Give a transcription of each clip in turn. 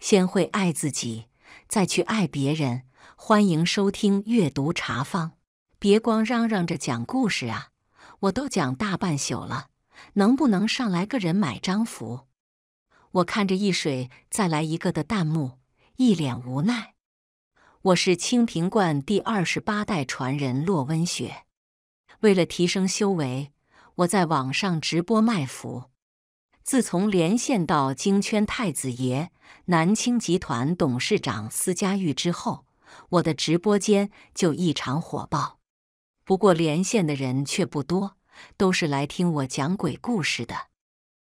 先会爱自己，再去爱别人。欢迎收听阅读茶坊。别光嚷嚷着讲故事啊，我都讲大半宿了，能不能上来个人买张符？我看着一水再来一个的弹幕，一脸无奈。我是清平观第二十八代传人洛温雪，为了提升修为，我在网上直播卖符。自从连线到京圈太子爷南清集团董事长司家玉之后，我的直播间就异常火爆。不过连线的人却不多，都是来听我讲鬼故事的。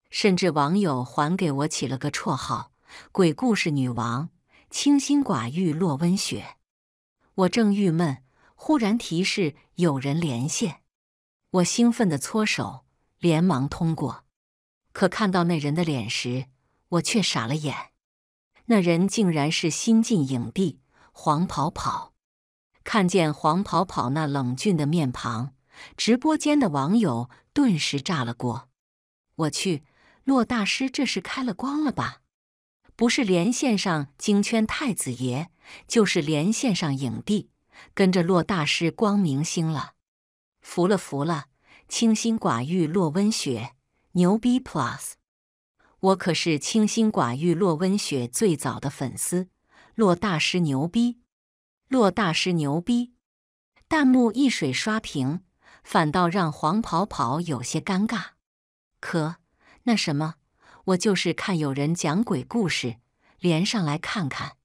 甚至网友还给我起了个绰号“鬼故事女王”、“清心寡欲洛温雪”。我正郁闷，忽然提示有人连线，我兴奋地搓手，连忙通过。可看到那人的脸时，我却傻了眼。那人竟然是新晋影帝黄跑跑。看见黄跑跑那冷峻的面庞，直播间的网友顿时炸了锅。我去，洛大师这是开了光了吧？不是连线上京圈太子爷，就是连线上影帝，跟着洛大师光明星了。服了服了，清心寡欲，洛温雪。牛逼 plus，我可是清心寡欲洛温雪最早的粉丝，洛大师牛逼，洛大师牛逼，弹幕一水刷屏，反倒让黄跑跑有些尴尬。可那什么，我就是看有人讲鬼故事，连上来看看。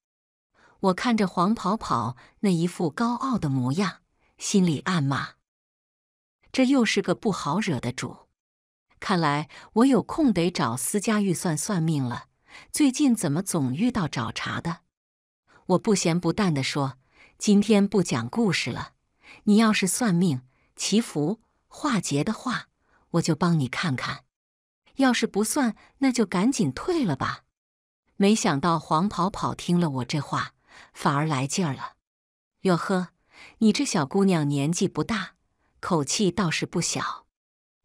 我看着黄跑跑那一副高傲的模样，心里暗骂：这又是个不好惹的主。看来我有空得找私家预算算命了。最近怎么总遇到找茬的？我不咸不淡的说：“今天不讲故事了。你要是算命、祈福、化解的话，我就帮你看看；要是不算，那就赶紧退了吧。”没想到黄跑跑听了我这话，反而来劲儿了。“哟呵，你这小姑娘年纪不大，口气倒是不小。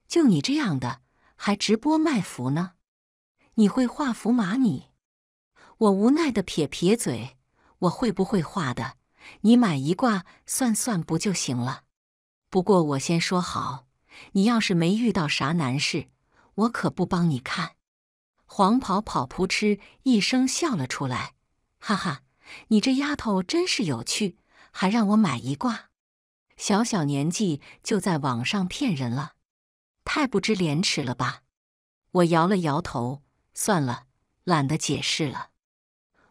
就你这样的。”还直播卖符呢？你会画符吗？你？我无奈的撇撇嘴。我会不会画的？你买一卦算算不就行了？不过我先说好，你要是没遇到啥难事，我可不帮你看。黄跑跑扑哧一声笑了出来，哈哈，你这丫头真是有趣，还让我买一卦。小小年纪就在网上骗人了。太不知廉耻了吧！我摇了摇头，算了，懒得解释了。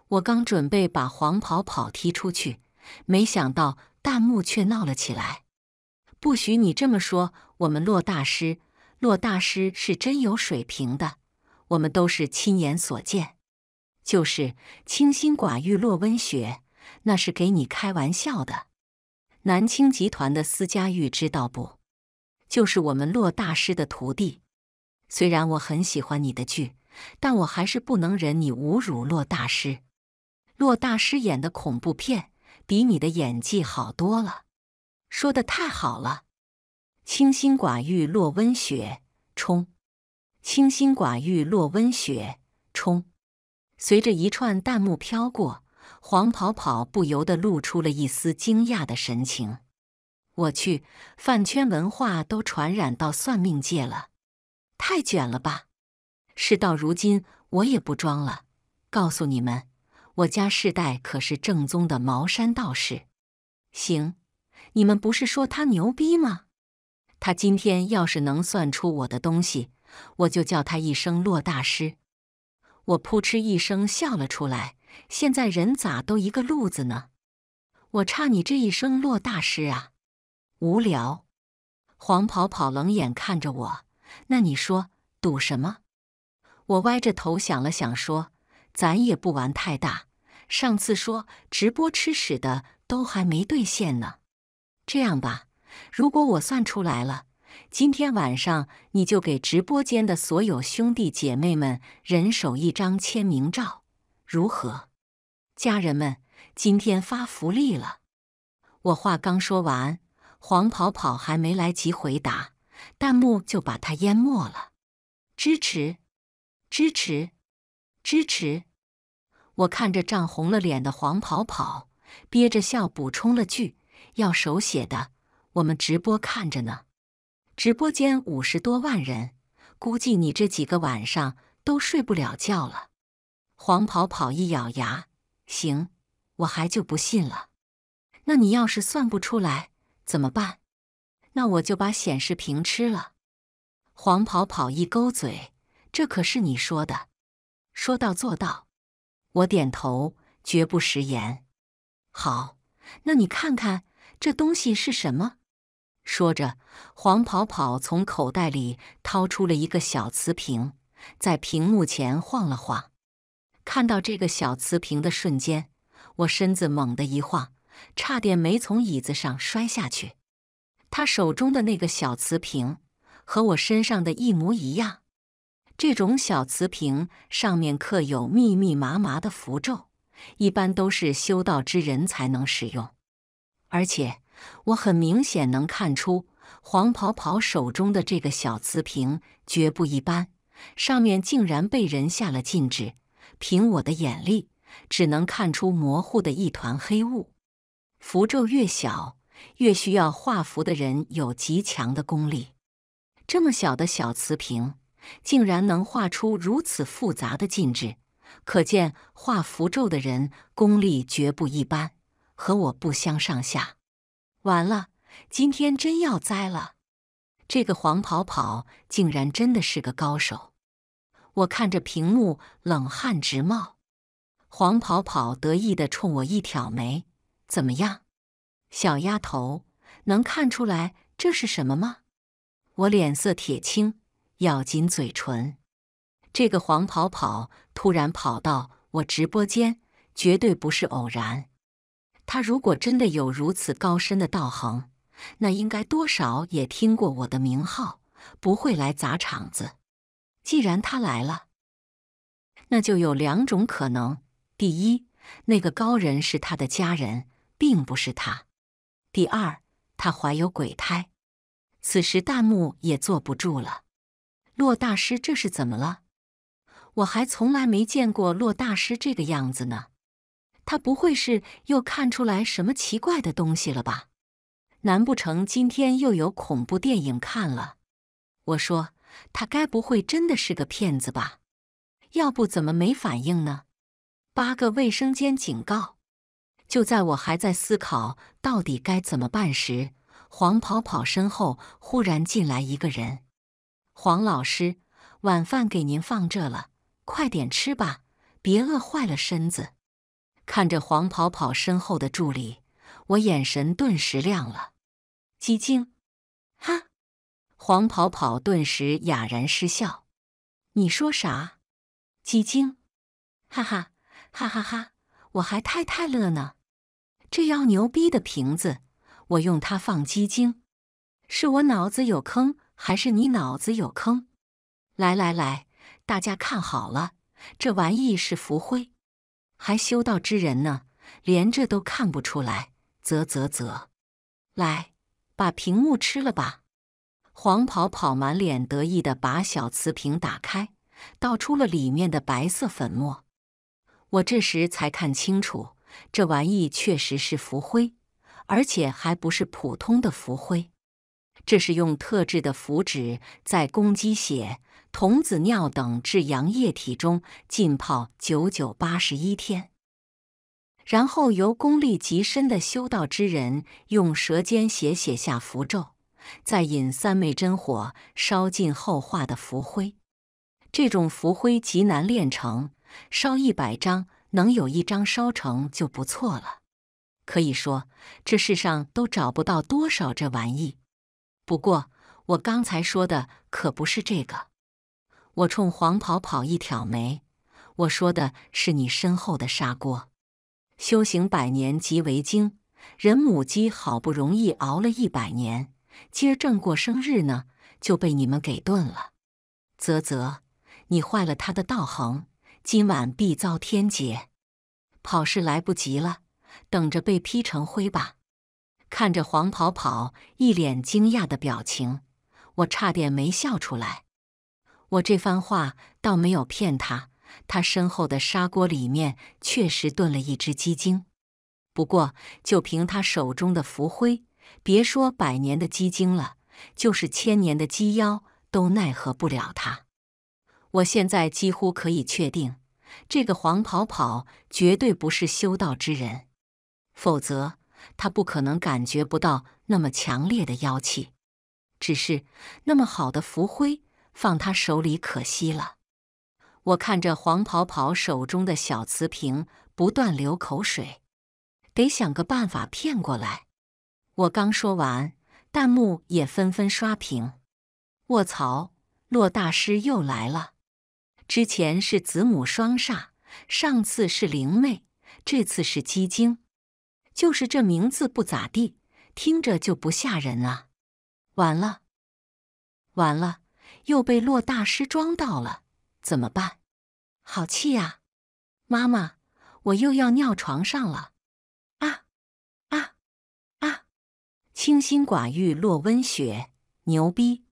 我刚准备把黄跑跑踢出去，没想到弹幕却闹了起来。不许你这么说，我们洛大师，洛大师是真有水平的，我们都是亲眼所见。就是清心寡欲，洛温雪，那是给你开玩笑的。南清集团的司家玉知道不？就是我们骆大师的徒弟。虽然我很喜欢你的剧，但我还是不能忍你侮辱骆大师。骆大师演的恐怖片比你的演技好多了。说的太好了，清心寡欲，落温雪冲，清心寡欲，落温雪冲。随着一串弹幕飘过，黄跑跑不由得露出了一丝惊讶的神情。我去，饭圈文化都传染到算命界了，太卷了吧！事到如今，我也不装了，告诉你们，我家世代可是正宗的茅山道士。行，你们不是说他牛逼吗？他今天要是能算出我的东西，我就叫他一声洛大师。我扑哧一声笑了出来，现在人咋都一个路子呢？我差你这一声洛大师啊！无聊，黄跑跑冷眼看着我。那你说赌什么？我歪着头想了想，说：“咱也不玩太大。上次说直播吃屎的都还没兑现呢。这样吧，如果我算出来了，今天晚上你就给直播间的所有兄弟姐妹们人手一张签名照，如何？家人们，今天发福利了。”我话刚说完。黄跑跑还没来及回答，弹幕就把他淹没了。支持，支持，支持！我看着涨红了脸的黄跑跑，憋着笑补充了句：“要手写的，我们直播看着呢。”直播间五十多万人，估计你这几个晚上都睡不了觉了。黄跑跑一咬牙：“行，我还就不信了。那你要是算不出来？”怎么办？那我就把显示屏吃了。黄跑跑一勾嘴，这可是你说的，说到做到。我点头，绝不食言。好，那你看看这东西是什么？说着，黄跑跑从口袋里掏出了一个小瓷瓶，在屏幕前晃了晃。看到这个小瓷瓶的瞬间，我身子猛地一晃。差点没从椅子上摔下去。他手中的那个小瓷瓶和我身上的一模一样。这种小瓷瓶上面刻有密密麻麻的符咒，一般都是修道之人才能使用。而且我很明显能看出，黄跑跑手中的这个小瓷瓶绝不一般，上面竟然被人下了禁制。凭我的眼力，只能看出模糊的一团黑雾。符咒越小，越需要画符的人有极强的功力。这么小的小瓷瓶，竟然能画出如此复杂的禁制，可见画符咒的人功力绝不一般，和我不相上下。完了，今天真要栽了！这个黄跑跑竟然真的是个高手，我看着屏幕冷汗直冒。黄跑跑得意的冲我一挑眉。怎么样，小丫头，能看出来这是什么吗？我脸色铁青，咬紧嘴唇。这个黄跑跑突然跑到我直播间，绝对不是偶然。他如果真的有如此高深的道行，那应该多少也听过我的名号，不会来砸场子。既然他来了，那就有两种可能：第一，那个高人是他的家人。并不是他。第二，他怀有鬼胎。此时弹幕也坐不住了。骆大师这是怎么了？我还从来没见过骆大师这个样子呢。他不会是又看出来什么奇怪的东西了吧？难不成今天又有恐怖电影看了？我说他该不会真的是个骗子吧？要不怎么没反应呢？八个卫生间警告。就在我还在思考到底该怎么办时，黄跑跑身后忽然进来一个人。黄老师，晚饭给您放这了，快点吃吧，别饿坏了身子。看着黄跑跑身后的助理，我眼神顿时亮了。鸡精，哈！黄跑跑顿时哑然失笑。你说啥？鸡精？哈哈哈哈哈！我还太太乐呢，这要牛逼的瓶子，我用它放鸡精，是我脑子有坑还是你脑子有坑？来来来，大家看好了，这玩意是浮灰，还修道之人呢，连这都看不出来，啧啧啧，来，把屏幕吃了吧。黄跑跑满脸得意的把小瓷瓶打开，倒出了里面的白色粉末。我这时才看清楚，这玩意确实是浮灰，而且还不是普通的浮灰。这是用特制的符纸，在公鸡血、童子尿等至阳液体中浸泡九九八十一天，然后由功力极深的修道之人用舌尖写写下符咒，再引三昧真火烧尽后化的浮灰。这种浮灰极难炼成。烧一百张，能有一张烧成就不错了。可以说，这世上都找不到多少这玩意。不过，我刚才说的可不是这个。我冲黄跑跑一挑眉，我说的是你身后的砂锅。修行百年即为精人母鸡，好不容易熬了一百年，今儿正过生日呢，就被你们给炖了。啧啧，你坏了他的道行。今晚必遭天劫，跑是来不及了，等着被劈成灰吧！看着黄跑跑一脸惊讶的表情，我差点没笑出来。我这番话倒没有骗他，他身后的砂锅里面确实炖了一只鸡精。不过，就凭他手中的浮灰，别说百年的鸡精了，就是千年的鸡妖都奈何不了他。我现在几乎可以确定，这个黄跑跑绝对不是修道之人，否则他不可能感觉不到那么强烈的妖气。只是那么好的符灰放他手里可惜了。我看着黄跑跑手中的小瓷瓶，不断流口水，得想个办法骗过来。我刚说完，弹幕也纷纷刷屏：“卧槽，洛大师又来了！”之前是子母双煞，上次是灵妹，这次是鸡精，就是这名字不咋地，听着就不吓人啊！完了，完了，又被洛大师装到了，怎么办？好气啊！妈妈，我又要尿床上了！啊啊啊！清心寡欲，洛温雪，牛逼！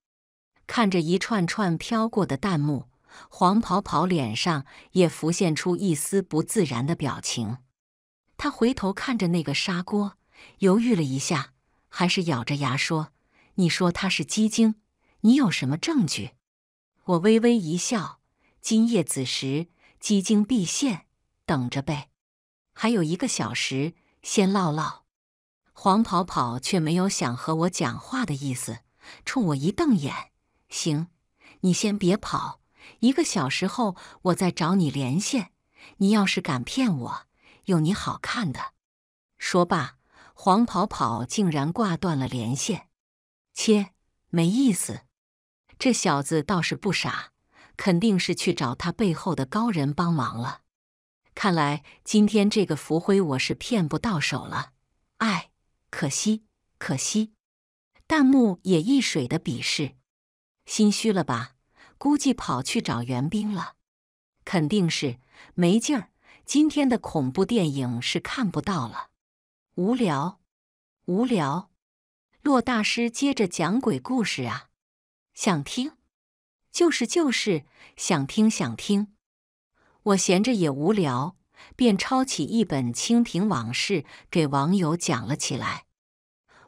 看着一串串飘过的弹幕。黄跑跑脸上也浮现出一丝不自然的表情，他回头看着那个砂锅，犹豫了一下，还是咬着牙说：“你说他是鸡精，你有什么证据？”我微微一笑：“今夜子时，鸡精必现，等着呗。”还有一个小时，先唠唠。黄跑跑却没有想和我讲话的意思，冲我一瞪眼：“行，你先别跑。”一个小时后，我再找你连线。你要是敢骗我，有你好看的！说罢，黄跑跑竟然挂断了连线。切，没意思。这小子倒是不傻，肯定是去找他背后的高人帮忙了。看来今天这个福灰我是骗不到手了。哎，可惜，可惜！弹幕也一水的鄙视，心虚了吧？估计跑去找援兵了，肯定是没劲儿。今天的恐怖电影是看不到了，无聊，无聊。骆大师接着讲鬼故事啊，想听？就是就是，想听想听。我闲着也无聊，便抄起一本《清平往事》给网友讲了起来。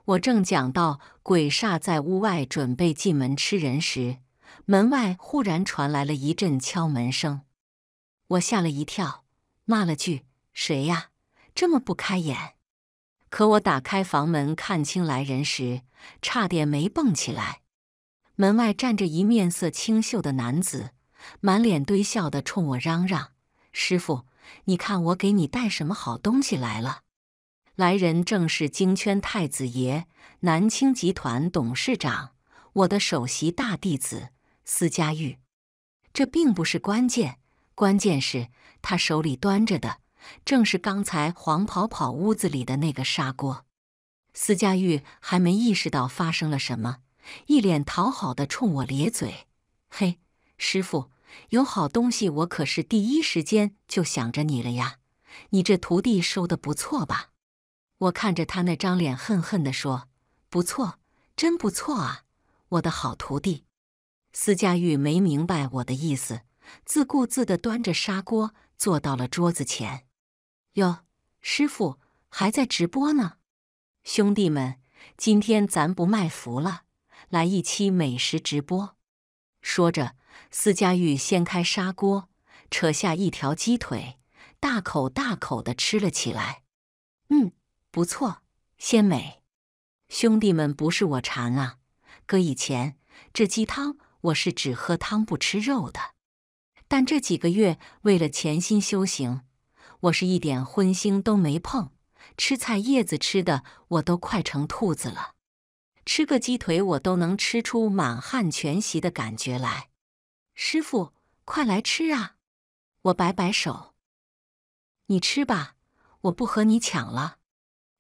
我正讲到鬼煞在屋外准备进门吃人时。门外忽然传来了一阵敲门声，我吓了一跳，骂了句：“谁呀？这么不开眼！”可我打开房门看清来人时，差点没蹦起来。门外站着一面色清秀的男子，满脸堆笑的冲我嚷嚷：“师傅，你看我给你带什么好东西来了！”来人正是京圈太子爷、南清集团董事长，我的首席大弟子。司家玉，这并不是关键，关键是，他手里端着的正是刚才黄跑跑屋子里的那个砂锅。司家玉还没意识到发生了什么，一脸讨好的冲我咧嘴：“嘿，师傅，有好东西，我可是第一时间就想着你了呀！你这徒弟收的不错吧？”我看着他那张脸，恨恨的说：“不错，真不错啊，我的好徒弟。”司家玉没明白我的意思，自顾自地端着砂锅坐到了桌子前。哟，师傅还在直播呢，兄弟们，今天咱不卖福了，来一期美食直播。说着，司家玉掀开砂锅，扯下一条鸡腿，大口大口地吃了起来。嗯，不错，鲜美。兄弟们，不是我馋啊，搁以前这鸡汤。我是只喝汤不吃肉的，但这几个月为了潜心修行，我是一点荤腥都没碰，吃菜叶子吃的我都快成兔子了。吃个鸡腿我都能吃出满汉全席的感觉来。师傅，快来吃啊！我摆摆手，你吃吧，我不和你抢了。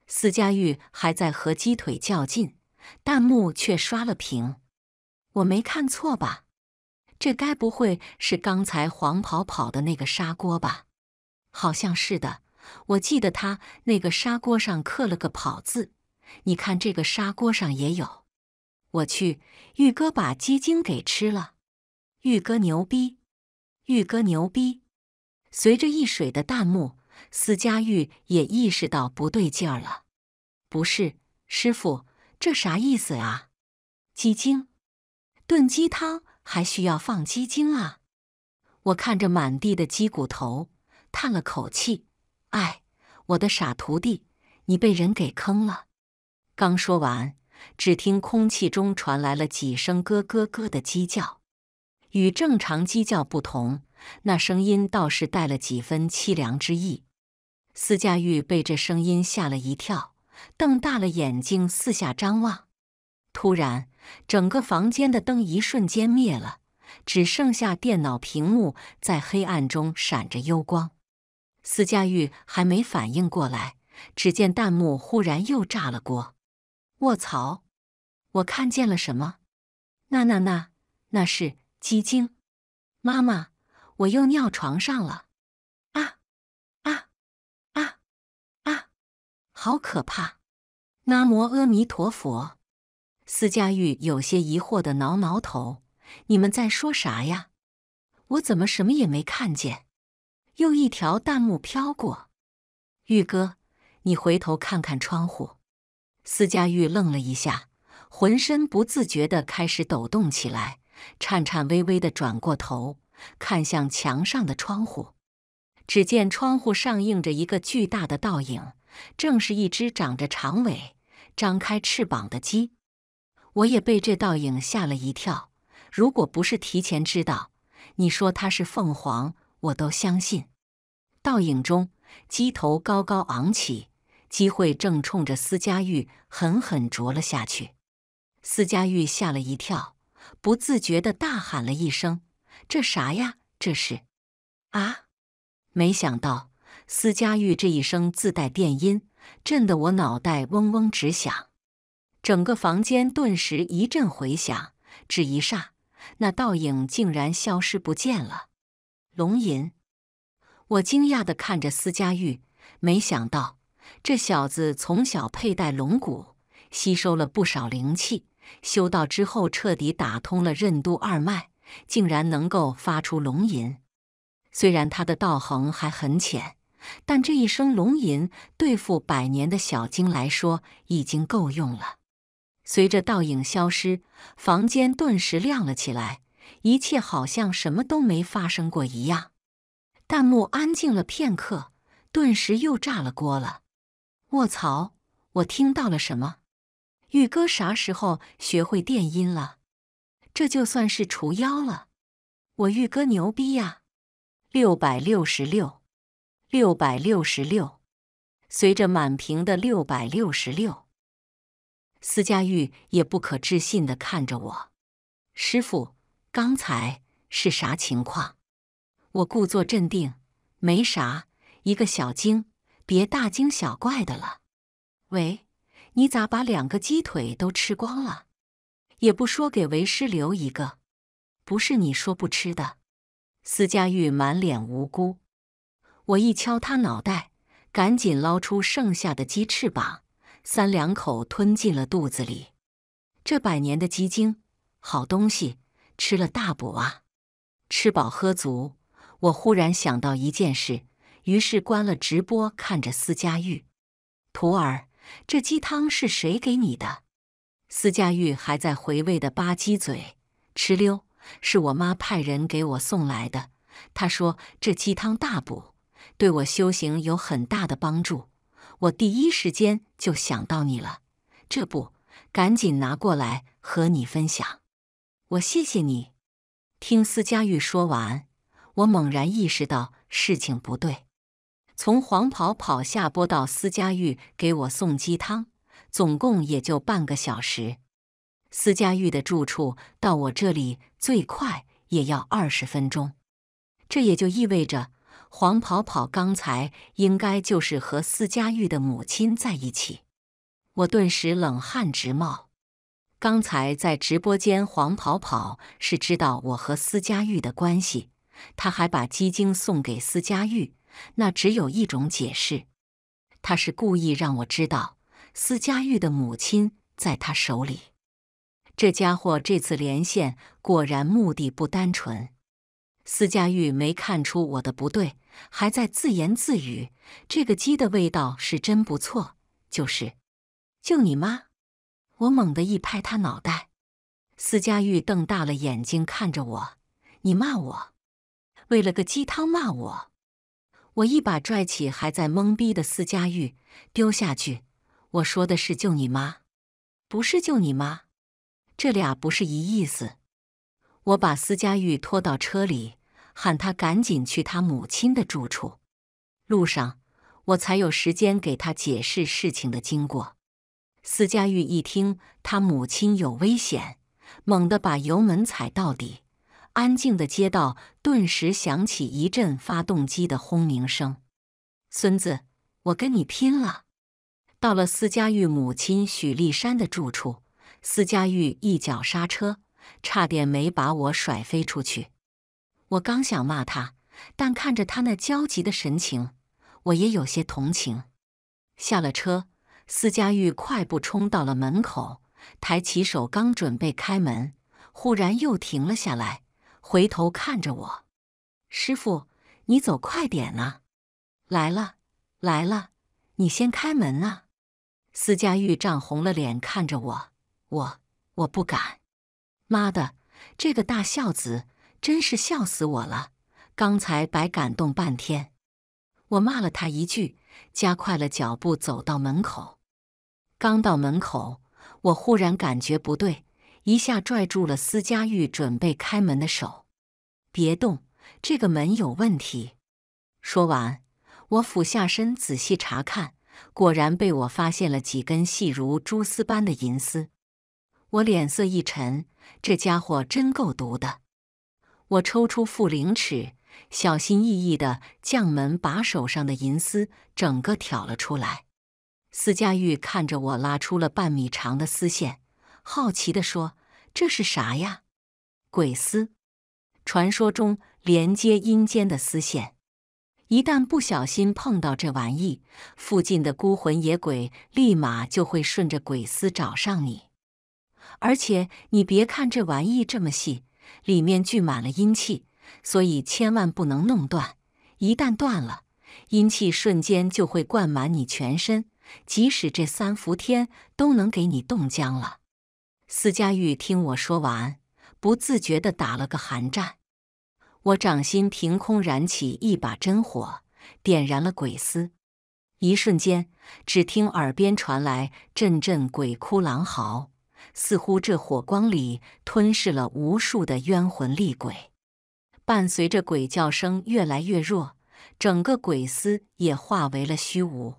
司佳玉还在和鸡腿较劲，弹幕却刷了屏。我没看错吧？这该不会是刚才黄跑跑的那个砂锅吧？好像是的，我记得他那个砂锅上刻了个跑字。你看这个砂锅上也有。我去，玉哥把鸡精给吃了！玉哥牛逼！玉哥牛逼！随着一水的弹幕，司佳玉也意识到不对劲儿了。不是，师傅，这啥意思啊？鸡精？炖鸡汤还需要放鸡精啊！我看着满地的鸡骨头，叹了口气：“哎，我的傻徒弟，你被人给坑了。”刚说完，只听空气中传来了几声咯咯咯的鸡叫，与正常鸡叫不同，那声音倒是带了几分凄凉之意。司家玉被这声音吓了一跳，瞪大了眼睛四下张望，突然。整个房间的灯一瞬间灭了，只剩下电脑屏幕在黑暗中闪着幽光。司佳玉还没反应过来，只见弹幕忽然又炸了锅：“卧槽！我看见了什么？那、那、那、那是鸡精！妈妈，我又尿床上了！啊啊啊啊！好可怕！南无阿弥陀佛。”司佳玉有些疑惑的挠挠头：“你们在说啥呀？我怎么什么也没看见？”又一条弹幕飘过：“玉哥，你回头看看窗户。”司佳玉愣了一下，浑身不自觉的开始抖动起来，颤颤巍巍的转过头，看向墙上的窗户。只见窗户上映着一个巨大的倒影，正是一只长着长尾、张开翅膀的鸡。我也被这倒影吓了一跳，如果不是提前知道，你说它是凤凰，我都相信。倒影中，鸡头高高昂起，鸡喙正冲着司家玉狠狠啄了下去。司家玉吓了一跳，不自觉地大喊了一声：“这啥呀？这是啊！”没想到，司家玉这一声自带电音，震得我脑袋嗡嗡直响。整个房间顿时一阵回响，只一霎，那倒影竟然消失不见了。龙吟！我惊讶的看着司佳玉，没想到这小子从小佩戴龙骨，吸收了不少灵气，修道之后彻底打通了任督二脉，竟然能够发出龙吟。虽然他的道行还很浅，但这一声龙吟对付百年的小精来说已经够用了。随着倒影消失，房间顿时亮了起来，一切好像什么都没发生过一样。弹幕安静了片刻，顿时又炸了锅了。卧槽！我听到了什么？玉哥啥时候学会电音了？这就算是除妖了？我玉哥牛逼呀！六百六十六，六百六十六。随着满屏的六百六十六。司佳玉也不可置信的看着我，师傅，刚才是啥情况？我故作镇定，没啥，一个小精，别大惊小怪的了。喂，你咋把两个鸡腿都吃光了？也不说给为师留一个？不是你说不吃的？司佳玉满脸无辜，我一敲他脑袋，赶紧捞出剩下的鸡翅膀。三两口吞进了肚子里，这百年的鸡精，好东西，吃了大补啊！吃饱喝足，我忽然想到一件事，于是关了直播，看着司家玉，徒儿，这鸡汤是谁给你的？司家玉还在回味的吧唧嘴，哧溜，是我妈派人给我送来的，她说这鸡汤大补，对我修行有很大的帮助。我第一时间就想到你了，这不，赶紧拿过来和你分享。我谢谢你。听司佳玉说完，我猛然意识到事情不对。从黄跑跑下播到司佳玉给我送鸡汤，总共也就半个小时。司佳玉的住处到我这里最快也要二十分钟，这也就意味着。黄跑跑刚才应该就是和司佳玉的母亲在一起，我顿时冷汗直冒。刚才在直播间，黄跑跑是知道我和司佳玉的关系，他还把鸡精送给司佳玉，那只有一种解释，他是故意让我知道司佳玉的母亲在他手里。这家伙这次连线果然目的不单纯。司佳玉没看出我的不对，还在自言自语：“这个鸡的味道是真不错。”就是，就你妈！我猛地一拍他脑袋。司佳玉瞪大了眼睛看着我：“你骂我？为了个鸡汤骂我？”我一把拽起还在懵逼的司佳玉，丢下去：“我说的是救你妈，不是救你妈，这俩不是一意思。”我把司佳玉拖到车里，喊她赶紧去她母亲的住处。路上，我才有时间给她解释事情的经过。司佳玉一听她母亲有危险，猛地把油门踩到底，安静的街道顿时响起一阵发动机的轰鸣声。孙子，我跟你拼了！到了司佳玉母亲许丽珊的住处，司佳玉一脚刹车。差点没把我甩飞出去。我刚想骂他，但看着他那焦急的神情，我也有些同情。下了车，司佳玉快步冲到了门口，抬起手刚准备开门，忽然又停了下来，回头看着我：“师傅，你走快点呐！来了，来了，你先开门啊！”司佳玉涨红了脸看着我：“我，我不敢。”妈的，这个大孝子真是笑死我了！刚才白感动半天，我骂了他一句，加快了脚步走到门口。刚到门口，我忽然感觉不对，一下拽住了司佳玉准备开门的手：“别动，这个门有问题。”说完，我俯下身仔细查看，果然被我发现了几根细如蛛丝般的银丝。我脸色一沉，这家伙真够毒的。我抽出副灵尺，小心翼翼的将门把手上的银丝整个挑了出来。司佳玉看着我拉出了半米长的丝线，好奇地说：“这是啥呀？”“鬼丝，传说中连接阴间的丝线。一旦不小心碰到这玩意，附近的孤魂野鬼立马就会顺着鬼丝找上你。”而且你别看这玩意这么细，里面聚满了阴气，所以千万不能弄断。一旦断了，阴气瞬间就会灌满你全身，即使这三伏天都能给你冻僵了。司佳玉听我说完，不自觉地打了个寒战。我掌心凭空燃起一把真火，点燃了鬼丝。一瞬间，只听耳边传来阵阵鬼哭狼嚎。似乎这火光里吞噬了无数的冤魂厉鬼，伴随着鬼叫声越来越弱，整个鬼司也化为了虚无。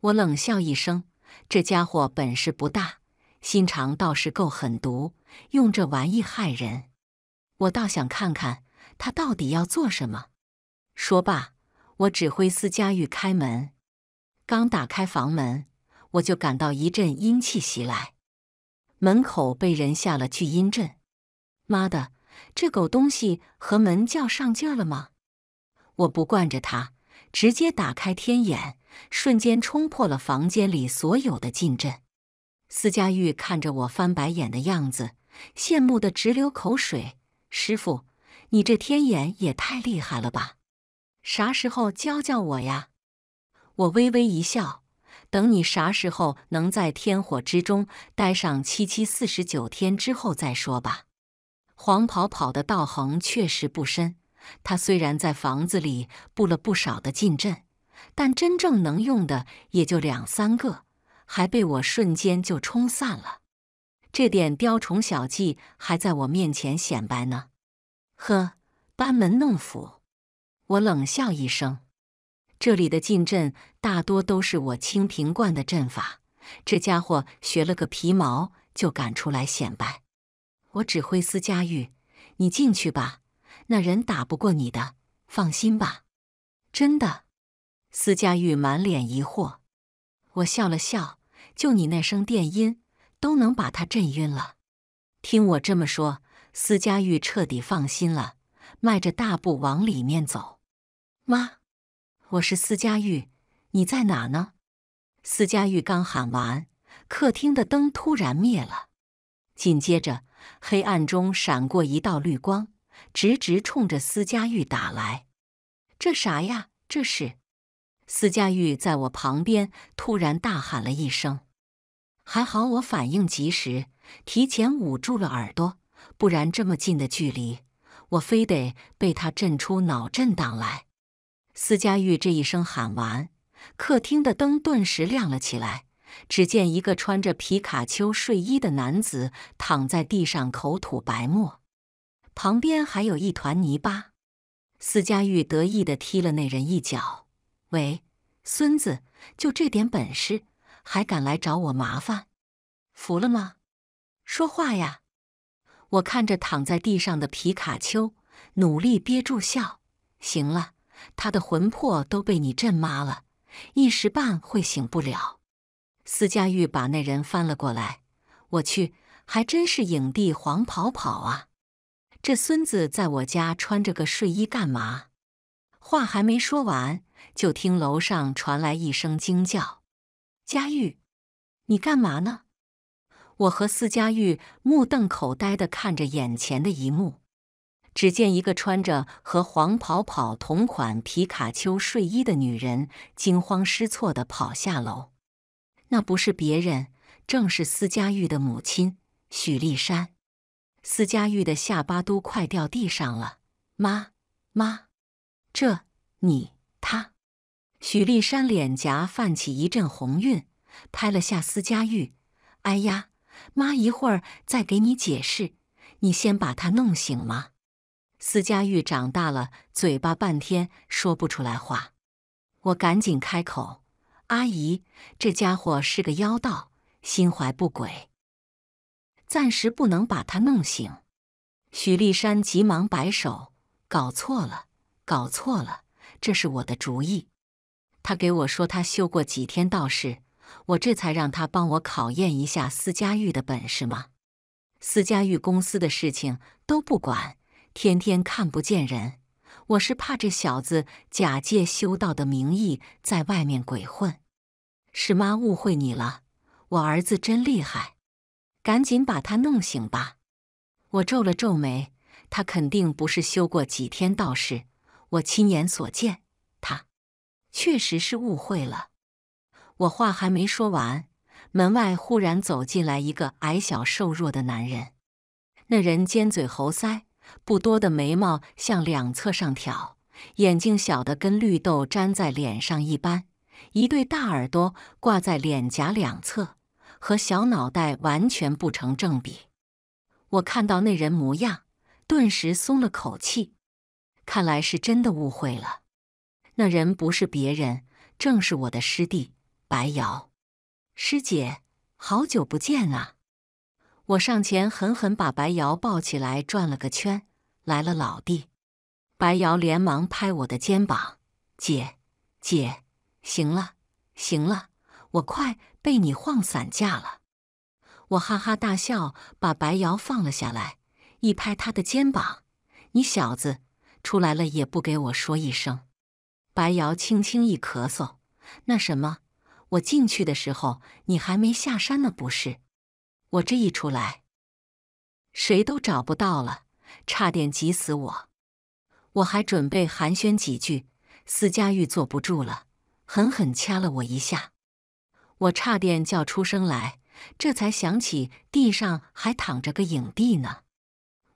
我冷笑一声：“这家伙本事不大，心肠倒是够狠毒，用这玩意害人。我倒想看看他到底要做什么。”说罢，我指挥司家玉开门。刚打开房门，我就感到一阵阴气袭来。门口被人下了巨阴阵，妈的，这狗东西和门叫上劲儿了吗？我不惯着他，直接打开天眼，瞬间冲破了房间里所有的禁阵。司佳玉看着我翻白眼的样子，羡慕的直流口水。师傅，你这天眼也太厉害了吧？啥时候教教我呀？我微微一笑。等你啥时候能在天火之中待上七七四十九天之后再说吧。黄袍跑的道行确实不深，他虽然在房子里布了不少的禁阵，但真正能用的也就两三个，还被我瞬间就冲散了。这点雕虫小技还在我面前显摆呢，呵，班门弄斧！我冷笑一声。这里的禁阵大多都是我清平观的阵法，这家伙学了个皮毛就敢出来显摆。我指挥司家玉，你进去吧，那人打不过你的，放心吧。真的。司家玉满脸疑惑，我笑了笑，就你那声电音都能把他震晕了。听我这么说，司家玉彻底放心了，迈着大步往里面走。妈。我是司佳玉，你在哪呢？司佳玉刚喊完，客厅的灯突然灭了，紧接着黑暗中闪过一道绿光，直直冲着司佳玉打来。这啥呀？这是？司佳玉在我旁边突然大喊了一声，还好我反应及时，提前捂住了耳朵，不然这么近的距离，我非得被他震出脑震荡来。司家玉这一声喊完，客厅的灯顿时亮了起来。只见一个穿着皮卡丘睡衣的男子躺在地上，口吐白沫，旁边还有一团泥巴。司家玉得意地踢了那人一脚：“喂，孙子，就这点本事，还敢来找我麻烦？服了吗？说话呀！”我看着躺在地上的皮卡丘，努力憋住笑。行了。他的魂魄都被你震麻了，一时半会醒不了。司佳玉把那人翻了过来，我去，还真是影帝黄跑跑啊！这孙子在我家穿着个睡衣干嘛？话还没说完，就听楼上传来一声惊叫：“佳玉，你干嘛呢？”我和司佳玉目瞪口呆地看着眼前的一幕。只见一个穿着和黄跑跑同款皮卡丘睡衣的女人惊慌失措地跑下楼。那不是别人，正是司佳玉的母亲许丽珊。司佳玉的下巴都快掉地上了：“妈妈，这你他……”许丽珊脸颊泛起一阵红晕，拍了下司佳玉：“哎呀，妈，一会儿再给你解释，你先把他弄醒嘛。”司佳玉长大了，嘴巴半天说不出来话。我赶紧开口：“阿姨，这家伙是个妖道，心怀不轨，暂时不能把他弄醒。”许立山急忙摆手：“搞错了，搞错了，这是我的主意。他给我说他修过几天道士，我这才让他帮我考验一下司佳玉的本事嘛。司佳玉公司的事情都不管。”天天看不见人，我是怕这小子假借修道的名义在外面鬼混。是妈误会你了，我儿子真厉害，赶紧把他弄醒吧。我皱了皱眉，他肯定不是修过几天道士，我亲眼所见，他确实是误会了。我话还没说完，门外忽然走进来一个矮小瘦弱的男人，那人尖嘴猴腮。不多的眉毛向两侧上挑，眼睛小的跟绿豆粘在脸上一般，一对大耳朵挂在脸颊两侧，和小脑袋完全不成正比。我看到那人模样，顿时松了口气，看来是真的误会了。那人不是别人，正是我的师弟白瑶。师姐，好久不见啊！我上前狠狠把白瑶抱起来，转了个圈。来了，老弟！白瑶连忙拍我的肩膀：“姐姐，行了，行了，我快被你晃散架了。”我哈哈大笑，把白瑶放了下来，一拍他的肩膀：“你小子出来了也不给我说一声。”白瑶轻轻一咳嗽：“那什么，我进去的时候你还没下山呢，不是？”我这一出来，谁都找不到了，差点急死我。我还准备寒暄几句，司佳玉坐不住了，狠狠掐了我一下，我差点叫出声来。这才想起地上还躺着个影帝呢。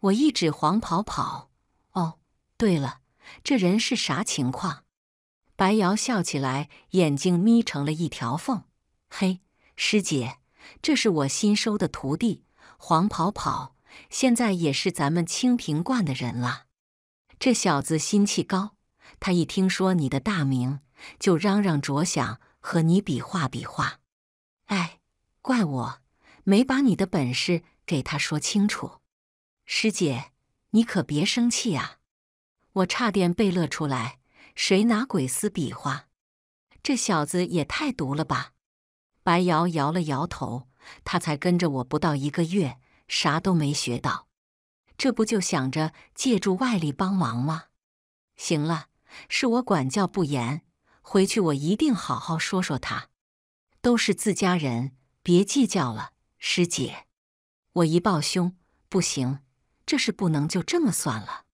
我一指黄跑跑，哦，对了，这人是啥情况？白瑶笑起来，眼睛眯成了一条缝。嘿，师姐。这是我新收的徒弟黄跑跑，现在也是咱们清平观的人了。这小子心气高，他一听说你的大名，就嚷嚷着想和你比划比划。哎，怪我没把你的本事给他说清楚。师姐，你可别生气啊，我差点被乐出来。谁拿鬼丝比划？这小子也太毒了吧！白瑶摇了摇头，他才跟着我不到一个月，啥都没学到，这不就想着借助外力帮忙吗？行了，是我管教不严，回去我一定好好说说他。都是自家人，别计较了，师姐。我一抱胸，不行，这事不能就这么算了。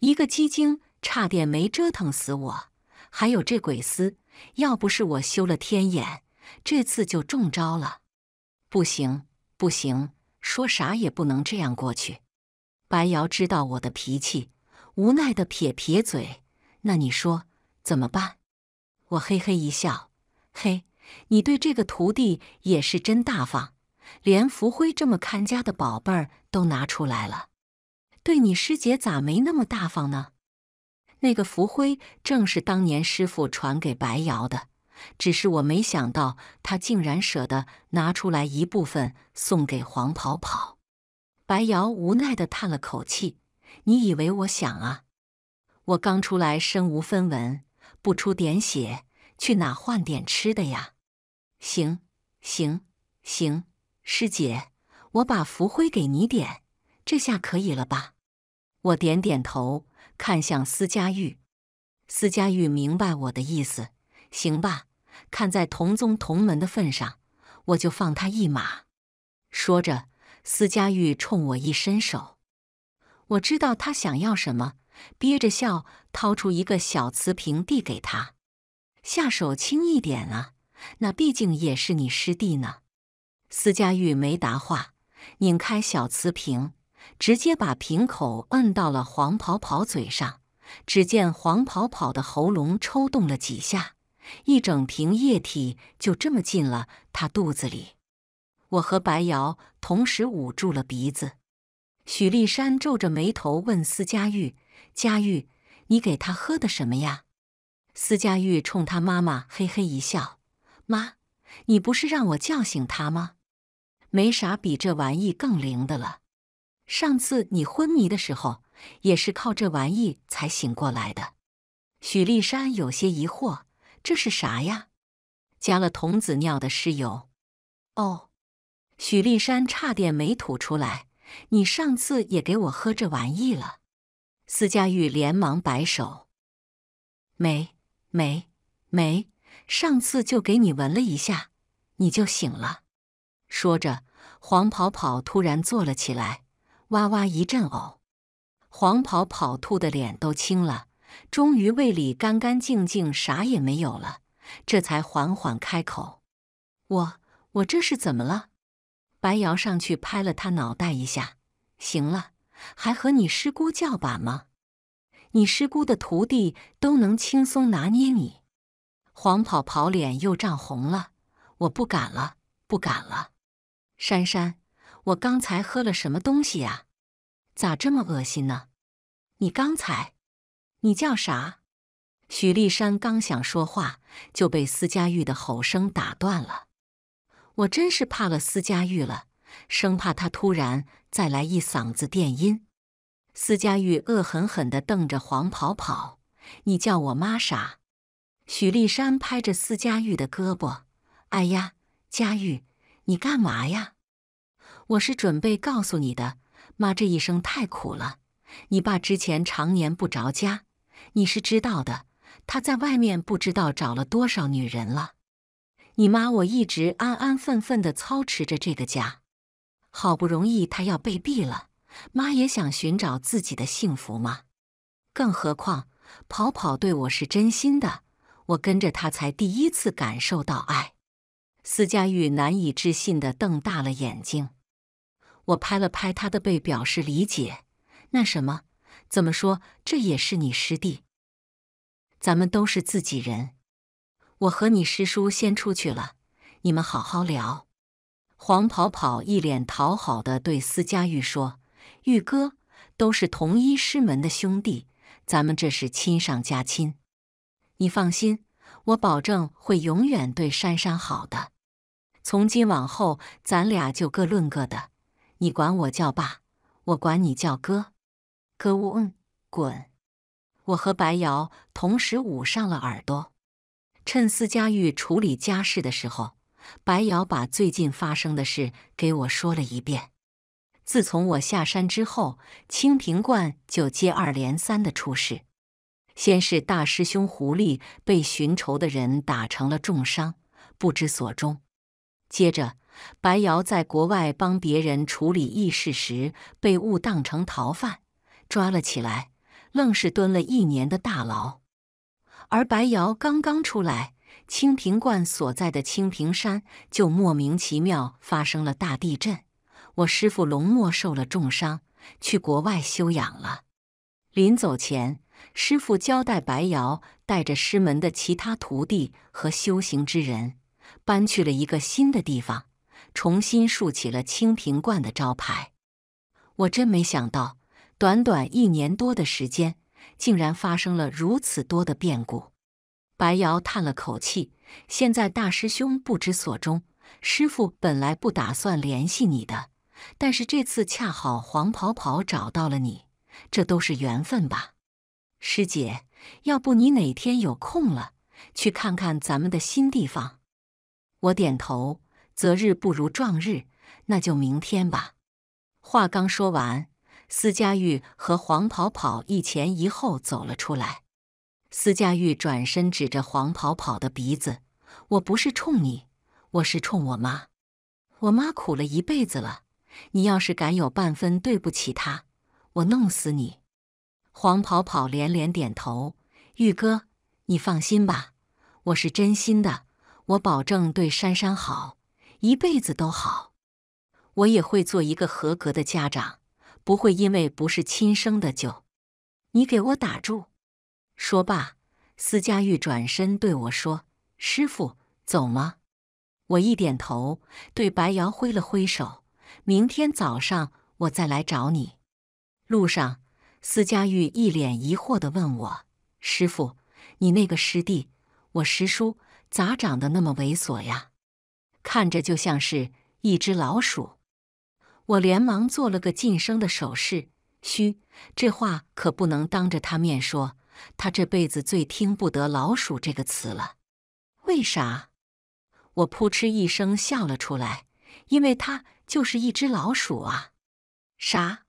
一个鸡精差点没折腾死我，还有这鬼丝，要不是我修了天眼。这次就中招了，不行不行，说啥也不能这样过去。白瑶知道我的脾气，无奈的撇撇嘴。那你说怎么办？我嘿嘿一笑，嘿，你对这个徒弟也是真大方，连福辉这么看家的宝贝儿都拿出来了。对你师姐咋没那么大方呢？那个福辉正是当年师傅传给白瑶的。只是我没想到，他竟然舍得拿出来一部分送给黄跑跑。白瑶无奈地叹了口气：“你以为我想啊？我刚出来，身无分文，不出点血，去哪换点吃的呀？”“行，行，行，师姐，我把浮灰给你点，这下可以了吧？”我点点头，看向司佳玉。司佳玉明白我的意思：“行吧。”看在同宗同门的份上，我就放他一马。说着，司佳玉冲我一伸手，我知道他想要什么，憋着笑掏出一个小瓷瓶递给他。下手轻一点啊，那毕竟也是你师弟呢。司佳玉没答话，拧开小瓷瓶，直接把瓶口摁到了黄跑跑嘴上。只见黄跑跑的喉咙抽动了几下。一整瓶液体就这么进了他肚子里，我和白瑶同时捂住了鼻子。许立山皱着眉头问司佳玉：“佳玉，你给他喝的什么呀？”司佳玉冲他妈妈嘿嘿一笑：“妈，你不是让我叫醒他吗？没啥比这玩意更灵的了。上次你昏迷的时候，也是靠这玩意才醒过来的。”许立山有些疑惑。这是啥呀？加了童子尿的尸油？哦，许立山差点没吐出来。你上次也给我喝这玩意了？司佳玉连忙摆手，没没没，上次就给你闻了一下，你就醒了。说着，黄跑跑突然坐了起来，哇哇一阵呕。黄跑跑吐的脸都青了。终于胃里干干净净，啥也没有了，这才缓缓开口：“我我这是怎么了？”白瑶上去拍了他脑袋一下：“行了，还和你师姑叫板吗？你师姑的徒弟都能轻松拿捏你。”黄跑跑脸又涨红了：“我不敢了，不敢了。”珊珊，我刚才喝了什么东西呀？咋这么恶心呢？你刚才？你叫啥？许丽山刚想说话，就被司佳玉的吼声打断了。我真是怕了司佳玉了，生怕他突然再来一嗓子电音。司佳玉恶狠狠地瞪着黄跑跑：“你叫我妈啥？”许丽山拍着司佳玉的胳膊：“哎呀，佳玉，你干嘛呀？我是准备告诉你的，妈这一生太苦了。你爸之前常年不着家。”你是知道的，他在外面不知道找了多少女人了。你妈，我一直安安分分的操持着这个家，好不容易他要被毙了，妈也想寻找自己的幸福嘛。更何况，跑跑对我是真心的，我跟着他才第一次感受到爱。司佳玉难以置信的瞪大了眼睛，我拍了拍他的背，表示理解。那什么，怎么说，这也是你师弟。咱们都是自己人，我和你师叔先出去了，你们好好聊。黄跑跑一脸讨好的对司佳玉说：“玉哥，都是同一师门的兄弟，咱们这是亲上加亲。你放心，我保证会永远对珊珊好的。从今往后，咱俩就各论各的，你管我叫爸，我管你叫哥。哥嗯，滚。”我和白瑶同时捂上了耳朵，趁司佳玉处理家事的时候，白瑶把最近发生的事给我说了一遍。自从我下山之后，清平观就接二连三的出事。先是大师兄狐狸被寻仇的人打成了重伤，不知所终；接着，白瑶在国外帮别人处理异事时被误当成逃犯，抓了起来。愣是蹲了一年的大牢，而白瑶刚刚出来，清平观所在的清平山就莫名其妙发生了大地震。我师傅龙墨受了重伤，去国外休养了。临走前，师傅交代白瑶带着师门的其他徒弟和修行之人，搬去了一个新的地方，重新竖起了清平观的招牌。我真没想到。短短一年多的时间，竟然发生了如此多的变故。白瑶叹了口气：“现在大师兄不知所终，师傅本来不打算联系你的，但是这次恰好黄跑跑找到了你，这都是缘分吧。”师姐，要不你哪天有空了，去看看咱们的新地方？我点头：“择日不如撞日，那就明天吧。”话刚说完。司佳玉和黄跑跑一前一后走了出来。司佳玉转身指着黄跑跑的鼻子：“我不是冲你，我是冲我妈。我妈苦了一辈子了，你要是敢有半分对不起她，我弄死你！”黄跑跑连连点头：“玉哥，你放心吧，我是真心的，我保证对珊珊好，一辈子都好。我也会做一个合格的家长。”不会因为不是亲生的就，你给我打住！说罢，司佳玉转身对我说：“师傅，走吗？”我一点头，对白瑶挥了挥手。明天早上我再来找你。路上，司佳玉一脸疑惑的问我：“师傅，你那个师弟，我师叔咋长得那么猥琐呀？看着就像是一只老鼠。”我连忙做了个噤声的手势，嘘，这话可不能当着他面说。他这辈子最听不得“老鼠”这个词了。为啥？我扑哧一声笑了出来，因为他就是一只老鼠啊！啥？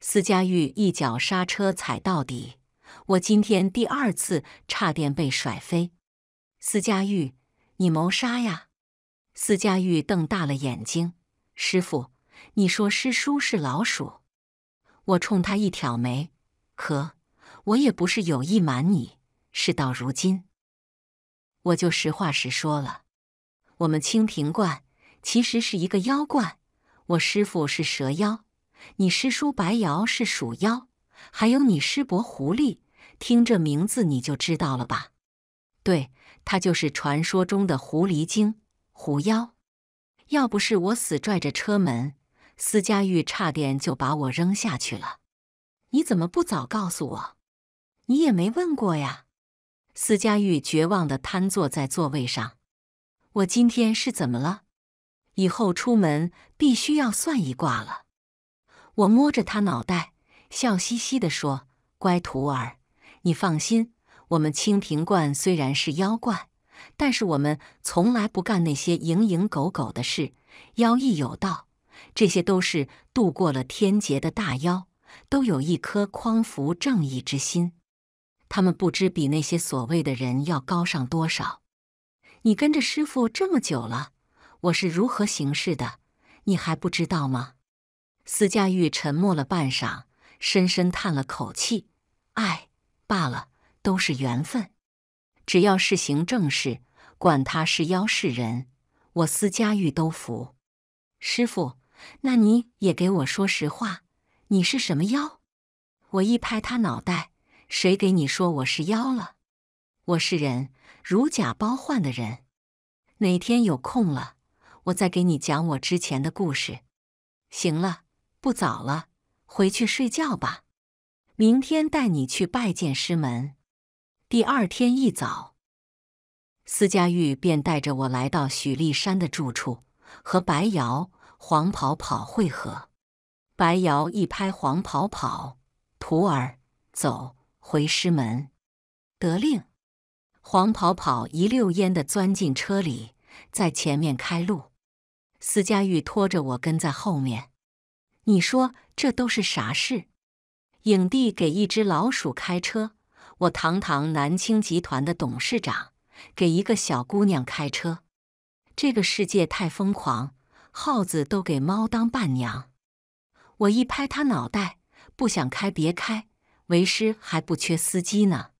司佳玉一脚刹车踩到底，我今天第二次差点被甩飞。司佳玉，你谋杀呀？司佳玉瞪大了眼睛，师傅。你说师叔是老鼠，我冲他一挑眉。可我也不是有意瞒你，事到如今，我就实话实说了。我们清平观其实是一个妖怪，我师傅是蛇妖，你师叔白瑶是鼠妖，还有你师伯狐狸，听这名字你就知道了吧？对，他就是传说中的狐狸精、狐妖。要不是我死拽着车门。司佳玉差点就把我扔下去了，你怎么不早告诉我？你也没问过呀。司佳玉绝望的瘫坐在座位上，我今天是怎么了？以后出门必须要算一卦了。我摸着他脑袋，笑嘻嘻的说：“乖徒儿，你放心，我们清平观虽然是妖怪，但是我们从来不干那些蝇营狗苟的事，妖亦有道。”这些都是度过了天劫的大妖，都有一颗匡扶正义之心。他们不知比那些所谓的人要高尚多少。你跟着师傅这么久了，我是如何行事的，你还不知道吗？司家玉沉默了半晌，深深叹了口气：“唉，罢了，都是缘分。只要是行正事，管他是妖是人，我司家玉都服。师傅。”那你也给我说实话，你是什么妖？我一拍他脑袋，谁给你说我是妖了？我是人，如假包换的人。哪天有空了，我再给你讲我之前的故事。行了，不早了，回去睡觉吧。明天带你去拜见师门。第二天一早，司家玉便带着我来到许立山的住处和白瑶。黄跑跑会合，白瑶一拍黄跑跑，徒儿，走，回师门。得令。黄跑跑一溜烟的钻进车里，在前面开路。司佳玉拖着我跟在后面。你说这都是啥事？影帝给一只老鼠开车，我堂堂南青集团的董事长给一个小姑娘开车，这个世界太疯狂。耗子都给猫当伴娘，我一拍他脑袋，不想开别开，为师还不缺司机呢。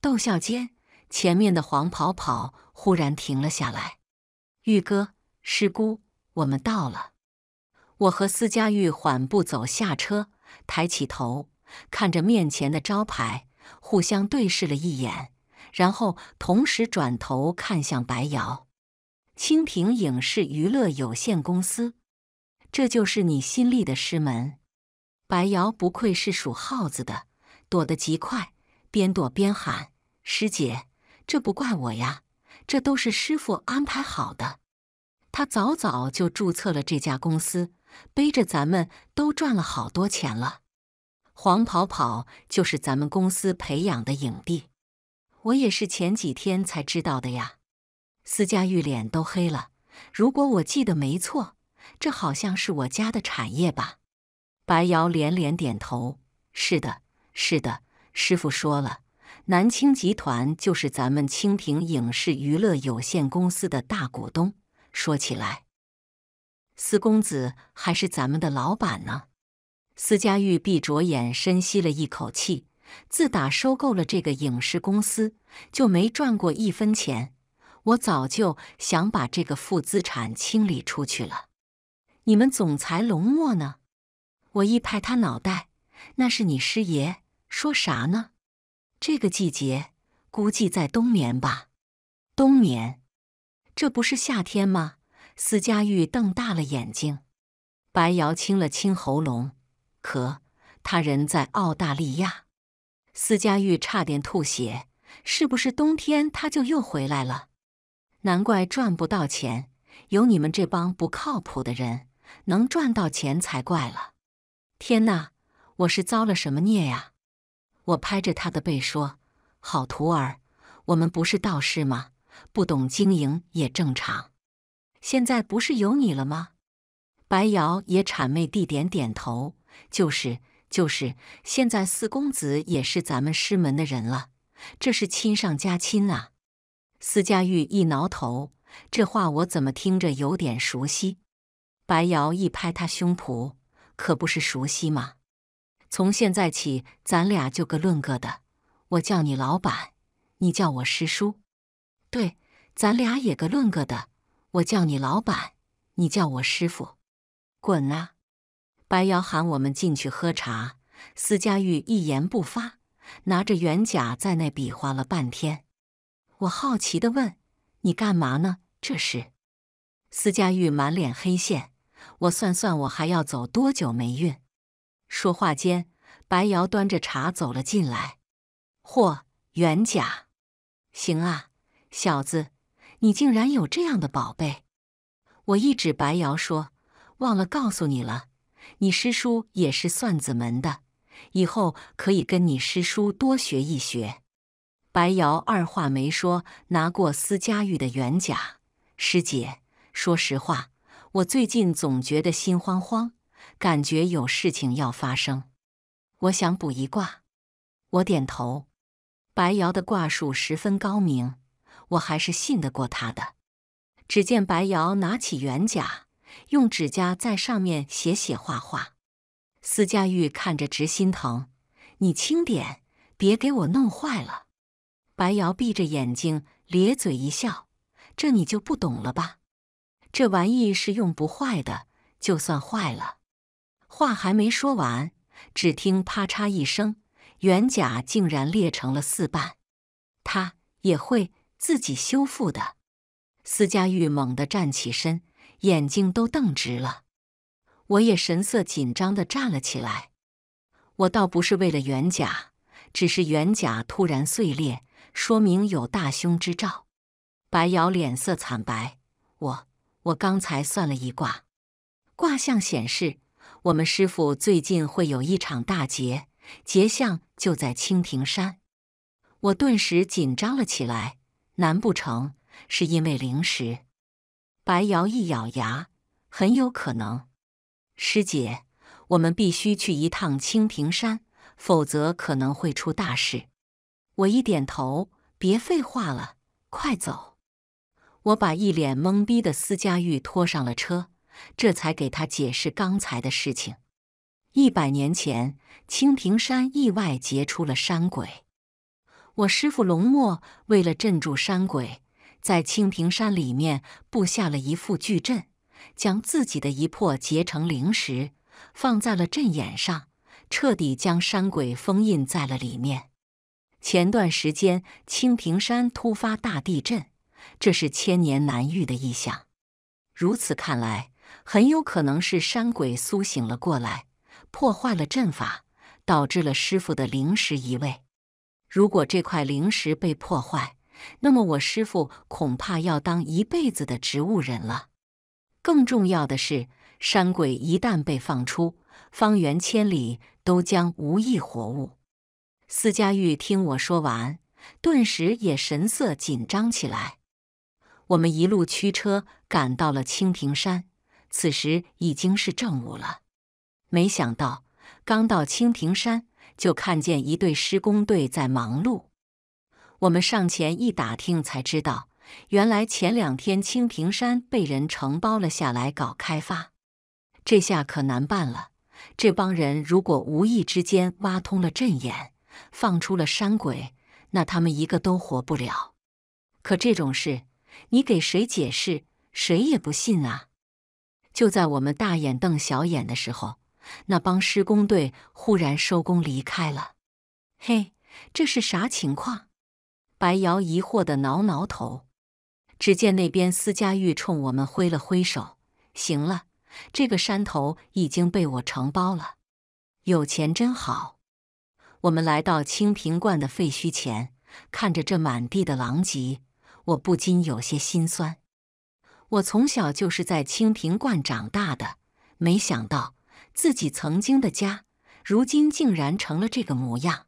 逗笑间，前面的黄跑跑忽然停了下来。玉哥，师姑，我们到了。我和司佳玉缓步走下车，抬起头看着面前的招牌，互相对视了一眼，然后同时转头看向白瑶。清平影视娱乐有限公司，这就是你新立的师门。白瑶不愧是属耗子的，躲得极快，边躲边喊：“师姐，这不怪我呀，这都是师傅安排好的。”他早早就注册了这家公司，背着咱们都赚了好多钱了。黄跑跑就是咱们公司培养的影帝，我也是前几天才知道的呀。司家玉脸都黑了。如果我记得没错，这好像是我家的产业吧？白瑶连连点头：“是的，是的，师傅说了，南清集团就是咱们清平影视娱乐有限公司的大股东。说起来，司公子还是咱们的老板呢。”司家玉闭着眼，深吸了一口气。自打收购了这个影视公司，就没赚过一分钱。我早就想把这个负资产清理出去了。你们总裁龙墨呢？我一拍他脑袋，那是你师爷，说啥呢？这个季节估计在冬眠吧？冬眠？这不是夏天吗？司佳玉瞪大了眼睛。白瑶清了清喉咙，咳，他人在澳大利亚。司佳玉差点吐血。是不是冬天他就又回来了？难怪赚不到钱，有你们这帮不靠谱的人，能赚到钱才怪了！天哪，我是遭了什么孽呀？我拍着他的背说：“好徒儿，我们不是道士吗？不懂经营也正常。现在不是有你了吗？”白瑶也谄媚地点点头：“就是就是，现在四公子也是咱们师门的人了，这是亲上加亲啊！”司家玉一挠头，这话我怎么听着有点熟悉？白瑶一拍他胸脯，可不是熟悉吗？从现在起，咱俩就个论个的，我叫你老板，你叫我师叔。对，咱俩也个论个的，我叫你老板，你叫我师傅。滚啊！白瑶喊我们进去喝茶。司家玉一言不发，拿着圆甲在那比划了半天。我好奇地问：“你干嘛呢？”这时，司佳玉满脸黑线。我算算，我还要走多久霉运？说话间，白瑶端着茶走了进来。嚯，元甲，行啊，小子，你竟然有这样的宝贝！我一指白瑶说：“忘了告诉你了，你师叔也是算子门的，以后可以跟你师叔多学一学。”白瑶二话没说，拿过司家玉的元甲。师姐，说实话，我最近总觉得心慌慌，感觉有事情要发生。我想卜一卦。我点头。白瑶的卦术十分高明，我还是信得过他的。只见白瑶拿起元甲，用指甲在上面写写画画。司家玉看着直心疼：“你轻点，别给我弄坏了。”白瑶闭着眼睛，咧嘴一笑：“这你就不懂了吧？这玩意是用不坏的，就算坏了。”话还没说完，只听“啪嚓”一声，圆甲竟然裂成了四半。他也会自己修复的。司佳玉猛地站起身，眼睛都瞪直了。我也神色紧张地站了起来。我倒不是为了圆甲，只是圆甲突然碎裂。说明有大凶之兆。白瑶脸色惨白。我我刚才算了一卦，卦象显示我们师傅最近会有一场大劫，劫相就在青屏山。我顿时紧张了起来。难不成是因为灵石？白瑶一咬牙，很有可能。师姐，我们必须去一趟青屏山，否则可能会出大事。我一点头，别废话了，快走！我把一脸懵逼的司佳玉拖上了车，这才给他解释刚才的事情。一百年前，清平山意外结出了山鬼，我师父龙墨为了镇住山鬼，在清平山里面布下了一副巨阵，将自己的一魄结成灵石，放在了阵眼上，彻底将山鬼封印在了里面。前段时间，青屏山突发大地震，这是千年难遇的异象。如此看来，很有可能是山鬼苏醒了过来，破坏了阵法，导致了师傅的灵石移位。如果这块灵石被破坏，那么我师傅恐怕要当一辈子的植物人了。更重要的是，山鬼一旦被放出，方圆千里都将无一活物。司家玉听我说完，顿时也神色紧张起来。我们一路驱车赶到了青屏山，此时已经是正午了。没想到刚到青屏山，就看见一队施工队在忙碌。我们上前一打听，才知道原来前两天青屏山被人承包了下来搞开发。这下可难办了，这帮人如果无意之间挖通了阵眼。放出了山鬼，那他们一个都活不了。可这种事，你给谁解释，谁也不信啊！就在我们大眼瞪小眼的时候，那帮施工队忽然收工离开了。嘿，这是啥情况？白瑶疑惑的挠挠头。只见那边，司佳玉冲我们挥了挥手：“行了，这个山头已经被我承包了。有钱真好。”我们来到清平观的废墟前，看着这满地的狼藉，我不禁有些心酸。我从小就是在清平观长大的，没想到自己曾经的家，如今竟然成了这个模样。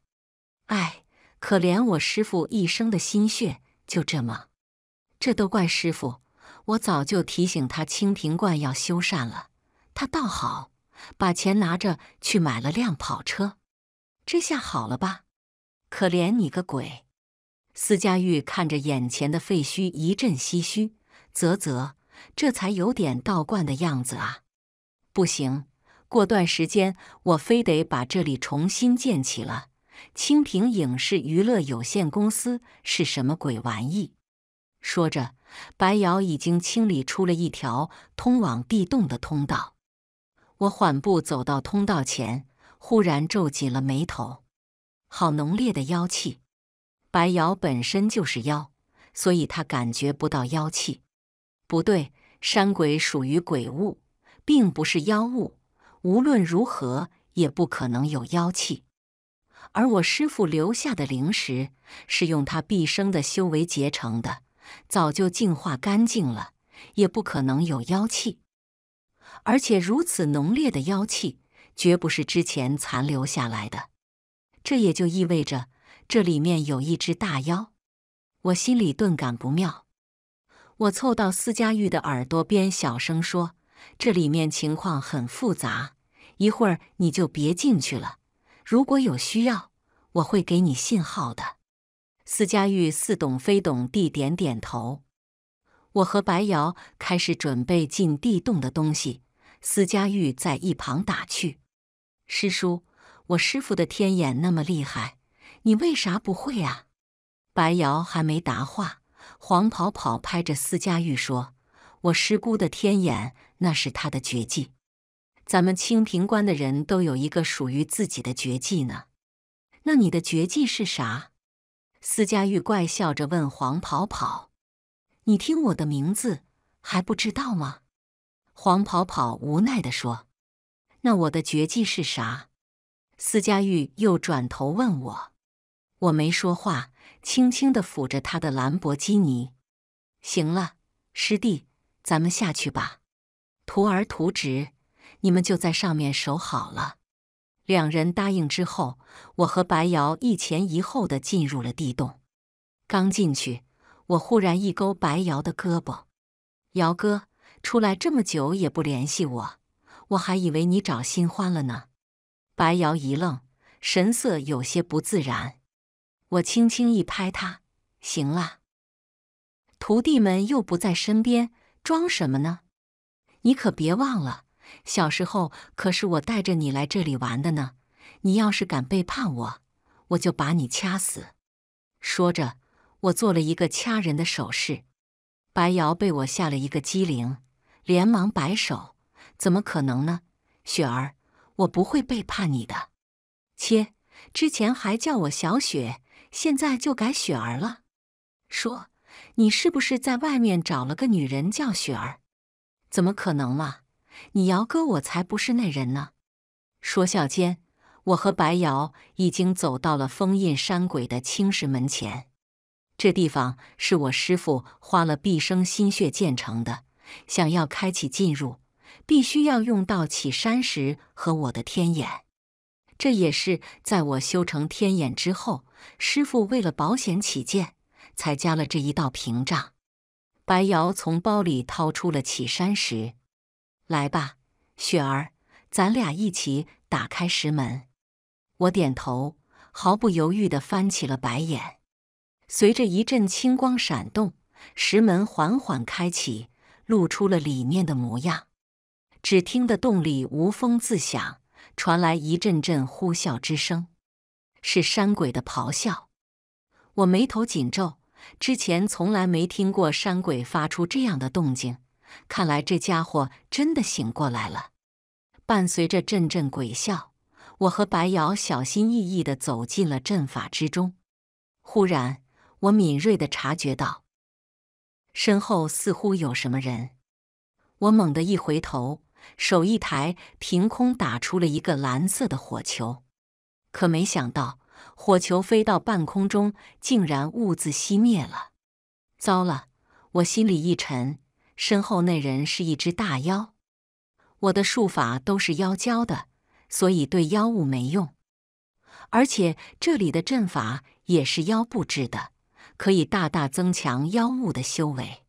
哎，可怜我师傅一生的心血就这么……这都怪师傅，我早就提醒他清平观要修缮了，他倒好，把钱拿着去买了辆跑车。这下好了吧，可怜你个鬼！司佳玉看着眼前的废墟，一阵唏嘘：“啧啧，这才有点道观的样子啊！”不行，过段时间我非得把这里重新建起了。清平影视娱乐有限公司是什么鬼玩意？说着，白瑶已经清理出了一条通往地洞的通道。我缓步走到通道前。忽然皱紧了眉头，好浓烈的妖气！白瑶本身就是妖，所以他感觉不到妖气。不对，山鬼属于鬼物，并不是妖物，无论如何也不可能有妖气。而我师父留下的灵石是用他毕生的修为结成的，早就净化干净了，也不可能有妖气。而且如此浓烈的妖气。绝不是之前残留下来的，这也就意味着这里面有一只大妖。我心里顿感不妙，我凑到司家玉的耳朵边小声说：“这里面情况很复杂，一会儿你就别进去了。如果有需要，我会给你信号的。”司家玉似懂非懂地点点头。我和白瑶开始准备进地洞的东西，司家玉在一旁打趣。师叔，我师傅的天眼那么厉害，你为啥不会啊？白瑶还没答话，黄跑跑拍着司家玉说：“我师姑的天眼，那是她的绝技。咱们清平关的人都有一个属于自己的绝技呢。那你的绝技是啥？”司家玉怪笑着问黄跑跑：“你听我的名字还不知道吗？”黄跑跑无奈的说。那我的绝技是啥？司佳玉又转头问我，我没说话，轻轻的抚着他的兰博基尼。行了，师弟，咱们下去吧。徒儿、徒侄，你们就在上面守好了。两人答应之后，我和白瑶一前一后的进入了地洞。刚进去，我忽然一勾白瑶的胳膊，瑶哥，出来这么久也不联系我。我还以为你找新欢了呢，白瑶一愣，神色有些不自然。我轻轻一拍他：“行了，徒弟们又不在身边，装什么呢？你可别忘了，小时候可是我带着你来这里玩的呢。你要是敢背叛我，我就把你掐死。”说着，我做了一个掐人的手势。白瑶被我吓了一个机灵，连忙摆手。怎么可能呢？雪儿，我不会背叛你的。切，之前还叫我小雪，现在就改雪儿了。说，你是不是在外面找了个女人叫雪儿？怎么可能嘛！你姚哥，我才不是那人呢。说笑间，我和白瑶已经走到了封印山鬼的青石门前。这地方是我师父花了毕生心血建成的，想要开启进入。必须要用到启山石和我的天眼，这也是在我修成天眼之后，师傅为了保险起见才加了这一道屏障。白瑶从包里掏出了启山石，来吧，雪儿，咱俩一起打开石门。我点头，毫不犹豫的翻起了白眼。随着一阵青光闪动，石门缓缓开启，露出了里面的模样。只听得洞里无风自响，传来一阵阵呼啸之声，是山鬼的咆哮。我眉头紧皱，之前从来没听过山鬼发出这样的动静，看来这家伙真的醒过来了。伴随着阵阵鬼笑，我和白瑶小心翼翼地走进了阵法之中。忽然，我敏锐地察觉到身后似乎有什么人，我猛地一回头。手一抬，凭空打出了一个蓝色的火球，可没想到，火球飞到半空中竟然兀自熄灭了。糟了！我心里一沉，身后那人是一只大妖，我的术法都是妖教的，所以对妖物没用，而且这里的阵法也是妖布置的，可以大大增强妖物的修为。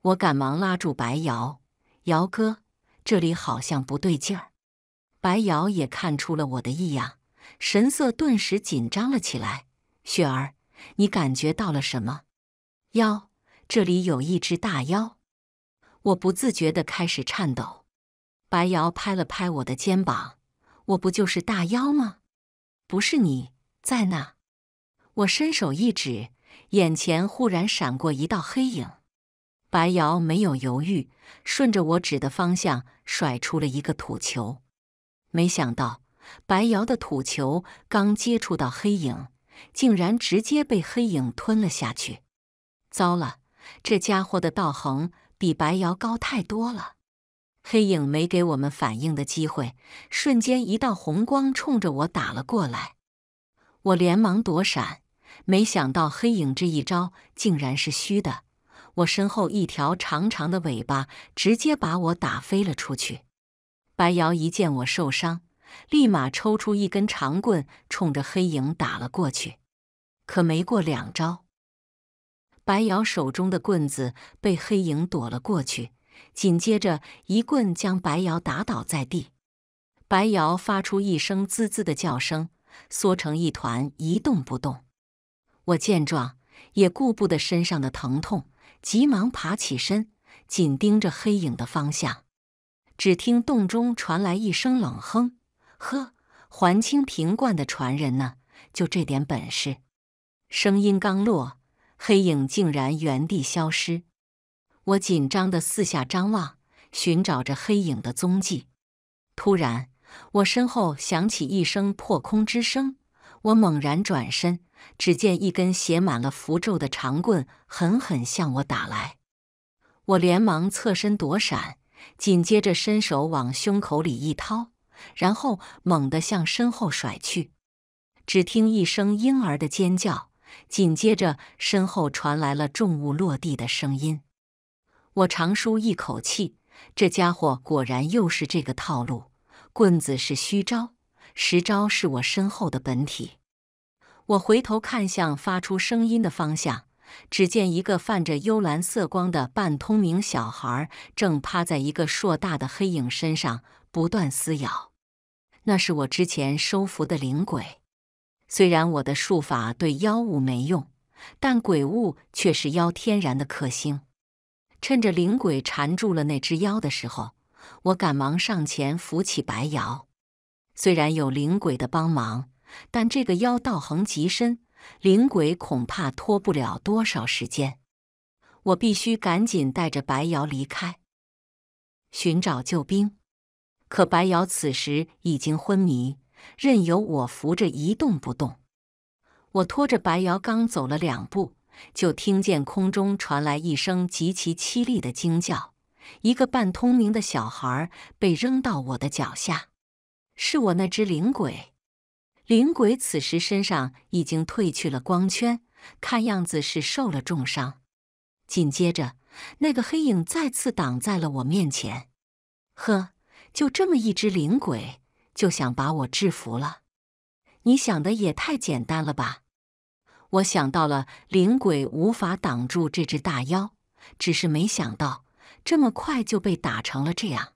我赶忙拉住白瑶瑶哥。这里好像不对劲儿，白瑶也看出了我的异样，神色顿时紧张了起来。雪儿，你感觉到了什么？妖，这里有一只大妖！我不自觉的开始颤抖。白瑶拍了拍我的肩膀，我不就是大妖吗？不是你在那？”我伸手一指，眼前忽然闪过一道黑影。白瑶没有犹豫，顺着我指的方向甩出了一个土球。没想到，白瑶的土球刚接触到黑影，竟然直接被黑影吞了下去。糟了，这家伙的道行比白瑶高太多了。黑影没给我们反应的机会，瞬间一道红光冲着我打了过来。我连忙躲闪，没想到黑影这一招竟然是虚的。我身后一条长长的尾巴直接把我打飞了出去。白瑶一见我受伤，立马抽出一根长棍，冲着黑影打了过去。可没过两招，白瑶手中的棍子被黑影躲了过去，紧接着一棍将白瑶打倒在地。白瑶发出一声“滋滋”的叫声，缩成一团，一动不动。我见状，也顾不得身上的疼痛。急忙爬起身，紧盯着黑影的方向。只听洞中传来一声冷哼：“呵，还清平观的传人呢？就这点本事？”声音刚落，黑影竟然原地消失。我紧张的四下张望，寻找着黑影的踪迹。突然，我身后响起一声破空之声。我猛然转身，只见一根写满了符咒的长棍狠狠向我打来。我连忙侧身躲闪，紧接着伸手往胸口里一掏，然后猛地向身后甩去。只听一声婴儿的尖叫，紧接着身后传来了重物落地的声音。我长舒一口气，这家伙果然又是这个套路，棍子是虚招。十招是我身后的本体。我回头看向发出声音的方向，只见一个泛着幽蓝色光的半透明小孩正趴在一个硕大的黑影身上不断撕咬。那是我之前收服的灵鬼。虽然我的术法对妖物没用，但鬼物却是妖天然的克星。趁着灵鬼缠住了那只妖的时候，我赶忙上前扶起白瑶。虽然有灵鬼的帮忙，但这个妖道行极深，灵鬼恐怕拖不了多少时间。我必须赶紧带着白瑶离开，寻找救兵。可白瑶此时已经昏迷，任由我扶着一动不动。我拖着白瑶刚走了两步，就听见空中传来一声极其凄厉的惊叫，一个半通明的小孩被扔到我的脚下。是我那只灵鬼，灵鬼此时身上已经褪去了光圈，看样子是受了重伤。紧接着，那个黑影再次挡在了我面前。呵，就这么一只灵鬼就想把我制服了？你想的也太简单了吧！我想到了灵鬼无法挡住这只大妖，只是没想到这么快就被打成了这样。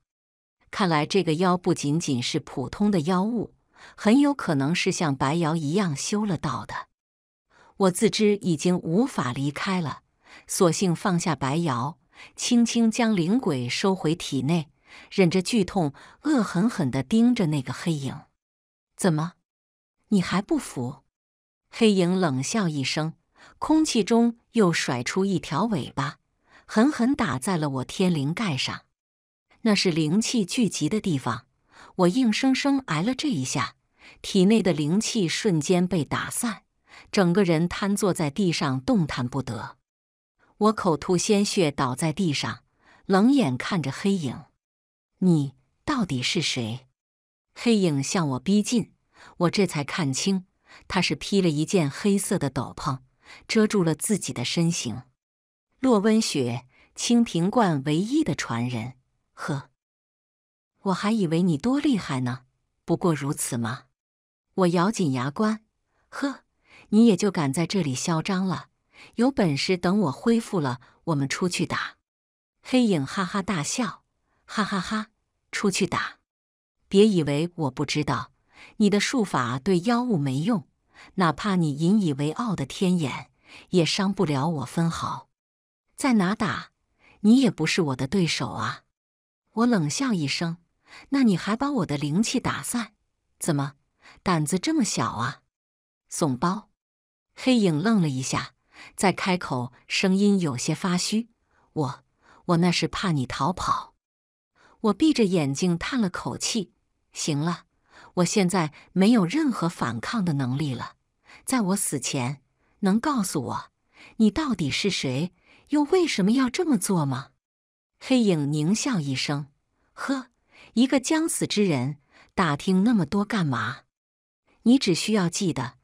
看来这个妖不仅仅是普通的妖物，很有可能是像白瑶一样修了道的。我自知已经无法离开了，索性放下白瑶，轻轻将灵鬼收回体内，忍着剧痛，恶狠狠地盯着那个黑影：“怎么，你还不服？”黑影冷笑一声，空气中又甩出一条尾巴，狠狠打在了我天灵盖上。那是灵气聚集的地方，我硬生生挨了这一下，体内的灵气瞬间被打散，整个人瘫坐在地上，动弹不得。我口吐鲜血，倒在地上，冷眼看着黑影：“你到底是谁？”黑影向我逼近，我这才看清，他是披了一件黑色的斗篷，遮住了自己的身形。洛温雪，清平观唯一的传人。呵，我还以为你多厉害呢，不过如此嘛。我咬紧牙关，呵，你也就敢在这里嚣张了。有本事等我恢复了，我们出去打。黑影哈哈大笑，哈哈哈，出去打！别以为我不知道，你的术法对妖物没用，哪怕你引以为傲的天眼也伤不了我分毫。在哪打，你也不是我的对手啊。我冷笑一声：“那你还把我的灵气打散，怎么，胆子这么小啊，怂包！”黑影愣了一下，再开口，声音有些发虚：“我……我那是怕你逃跑。”我闭着眼睛叹了口气：“行了，我现在没有任何反抗的能力了。在我死前，能告诉我你到底是谁，又为什么要这么做吗？”黑影狞笑一声：“呵，一个将死之人，打听那么多干嘛？你只需要记得，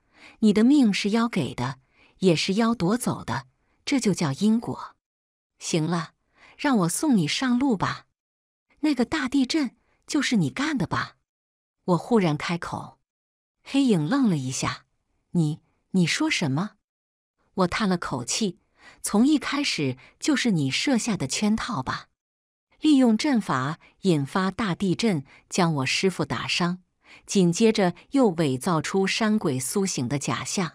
你的命是妖给的，也是妖夺走的，这就叫因果。行了，让我送你上路吧。那个大地震就是你干的吧？”我忽然开口。黑影愣了一下：“你，你说什么？”我叹了口气。从一开始就是你设下的圈套吧？利用阵法引发大地震，将我师父打伤，紧接着又伪造出山鬼苏醒的假象，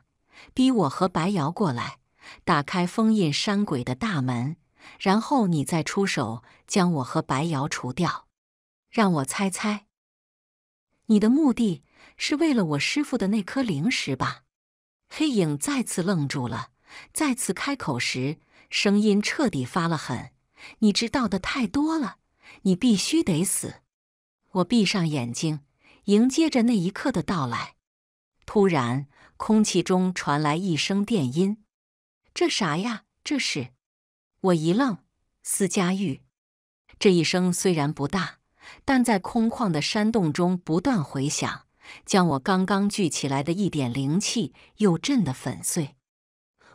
逼我和白瑶过来，打开封印山鬼的大门，然后你再出手将我和白瑶除掉。让我猜猜，你的目的是为了我师父的那颗灵石吧？黑影再次愣住了。再次开口时，声音彻底发了狠。你知道的太多了，你必须得死。我闭上眼睛，迎接着那一刻的到来。突然，空气中传来一声电音。这啥呀？这是？我一愣。司佳玉这一声虽然不大，但在空旷的山洞中不断回响，将我刚刚聚起来的一点灵气又震得粉碎。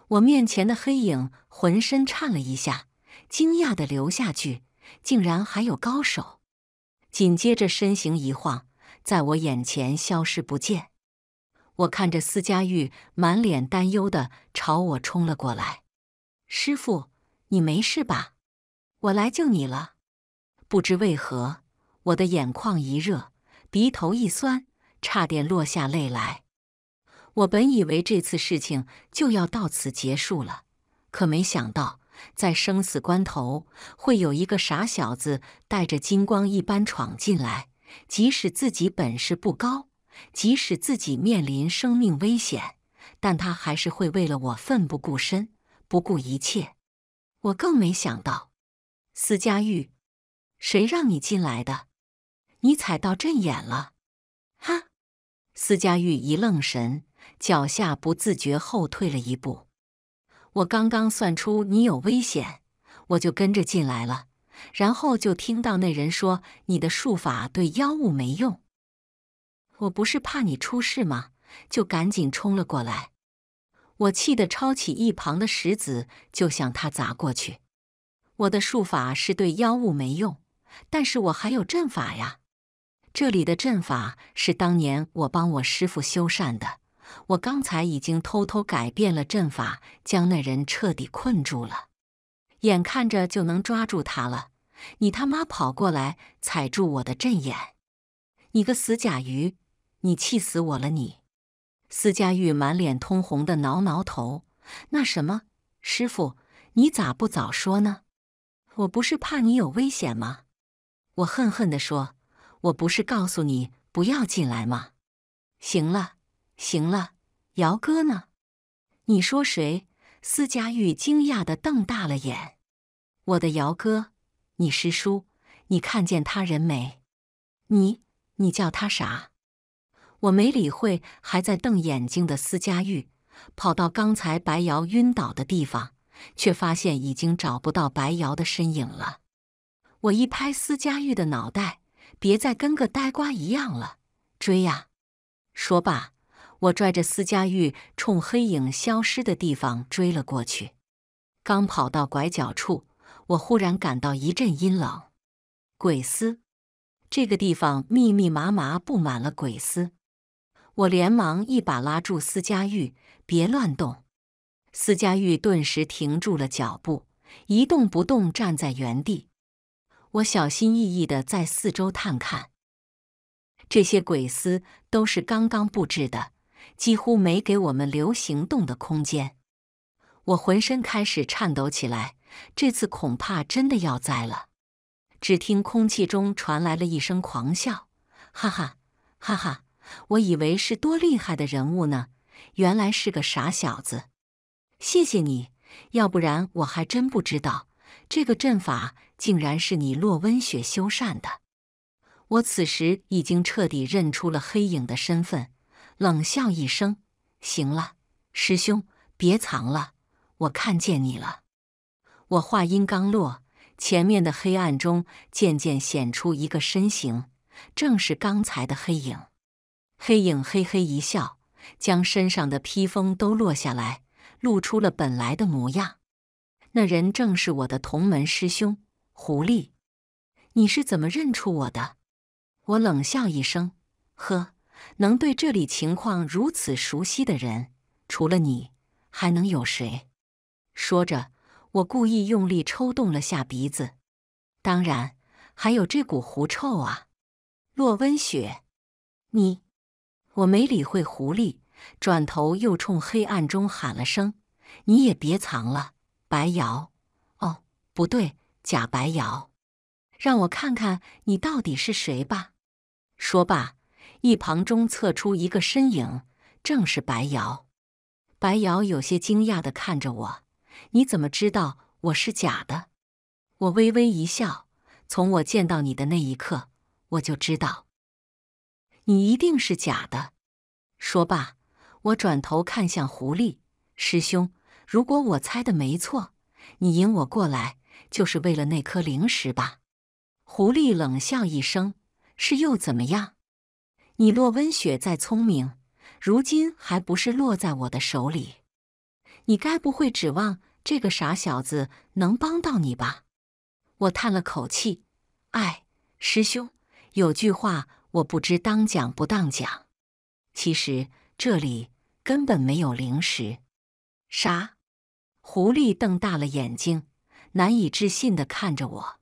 我面前的黑影浑身颤了一下，惊讶的流下去，竟然还有高手！”紧接着身形一晃，在我眼前消失不见。我看着司佳玉，满脸担忧的朝我冲了过来：“师傅，你没事吧？我来救你了。”不知为何，我的眼眶一热，鼻头一酸，差点落下泪来。我本以为这次事情就要到此结束了，可没想到在生死关头会有一个傻小子带着金光一般闯进来。即使自己本事不高，即使自己面临生命危险，但他还是会为了我奋不顾身、不顾一切。我更没想到，司佳玉，谁让你进来的？你踩到阵眼了！哈！司佳玉一愣神。脚下不自觉后退了一步。我刚刚算出你有危险，我就跟着进来了，然后就听到那人说你的术法对妖物没用。我不是怕你出事吗？就赶紧冲了过来。我气得抄起一旁的石子就向他砸过去。我的术法是对妖物没用，但是我还有阵法呀。这里的阵法是当年我帮我师傅修缮的。我刚才已经偷偷改变了阵法，将那人彻底困住了，眼看着就能抓住他了。你他妈跑过来踩住我的阵眼！你个死甲鱼！你气死我了！你！司佳玉满脸通红的挠挠头：“那什么，师傅，你咋不早说呢？我不是怕你有危险吗？”我恨恨地说：“我不是告诉你不要进来吗？”行了。行了，姚哥呢？你说谁？司佳玉惊讶的瞪大了眼。我的姚哥，你师叔，你看见他人没？你你叫他啥？我没理会还在瞪眼睛的司佳玉，跑到刚才白瑶晕倒的地方，却发现已经找不到白瑶的身影了。我一拍司佳玉的脑袋，别再跟个呆瓜一样了，追呀！说罢。我拽着司佳玉，冲黑影消失的地方追了过去。刚跑到拐角处，我忽然感到一阵阴冷。鬼丝，这个地方密密麻麻布满了鬼丝。我连忙一把拉住司佳玉：“别乱动！”司佳玉顿时停住了脚步，一动不动站在原地。我小心翼翼地在四周探看，这些鬼丝都是刚刚布置的。几乎没给我们留行动的空间，我浑身开始颤抖起来。这次恐怕真的要栽了。只听空气中传来了一声狂笑：“哈哈，哈哈！”我以为是多厉害的人物呢，原来是个傻小子。谢谢你，要不然我还真不知道这个阵法竟然是你洛温雪修缮的。我此时已经彻底认出了黑影的身份。冷笑一声：“行了，师兄，别藏了，我看见你了。”我话音刚落，前面的黑暗中渐渐显出一个身形，正是刚才的黑影。黑影嘿嘿一笑，将身上的披风都落下来，露出了本来的模样。那人正是我的同门师兄狐狸。你是怎么认出我的？我冷笑一声：“呵。”能对这里情况如此熟悉的人，除了你，还能有谁？说着，我故意用力抽动了下鼻子。当然，还有这股狐臭啊！洛温雪，你……我没理会狐狸，转头又冲黑暗中喊了声：“你也别藏了，白瑶。”哦，不对，假白瑶。让我看看你到底是谁吧。说罢。一旁中侧出一个身影，正是白瑶。白瑶有些惊讶的看着我：“你怎么知道我是假的？”我微微一笑：“从我见到你的那一刻，我就知道你一定是假的。”说罢，我转头看向狐狸师兄：“如果我猜的没错，你引我过来就是为了那颗灵石吧？”狐狸冷笑一声：“是又怎么样？”你洛温雪再聪明，如今还不是落在我的手里？你该不会指望这个傻小子能帮到你吧？我叹了口气，哎，师兄，有句话我不知当讲不当讲。其实这里根本没有灵石。啥？狐狸瞪大了眼睛，难以置信地看着我。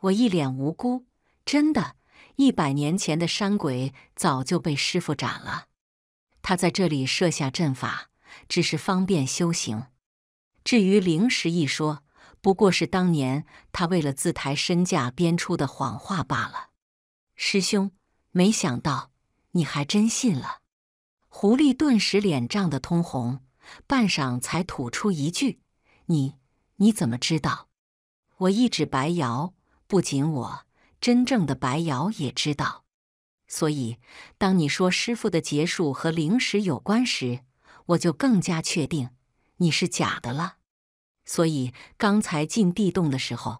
我一脸无辜，真的。一百年前的山鬼早就被师傅斩了，他在这里设下阵法，只是方便修行。至于灵石一说，不过是当年他为了自抬身价编出的谎话罢了。师兄，没想到你还真信了。狐狸顿时脸涨得通红，半晌才吐出一句：“你你怎么知道？”我一指白瑶，不仅我。真正的白瑶也知道，所以当你说师傅的劫数和灵石有关时，我就更加确定你是假的了。所以刚才进地洞的时候，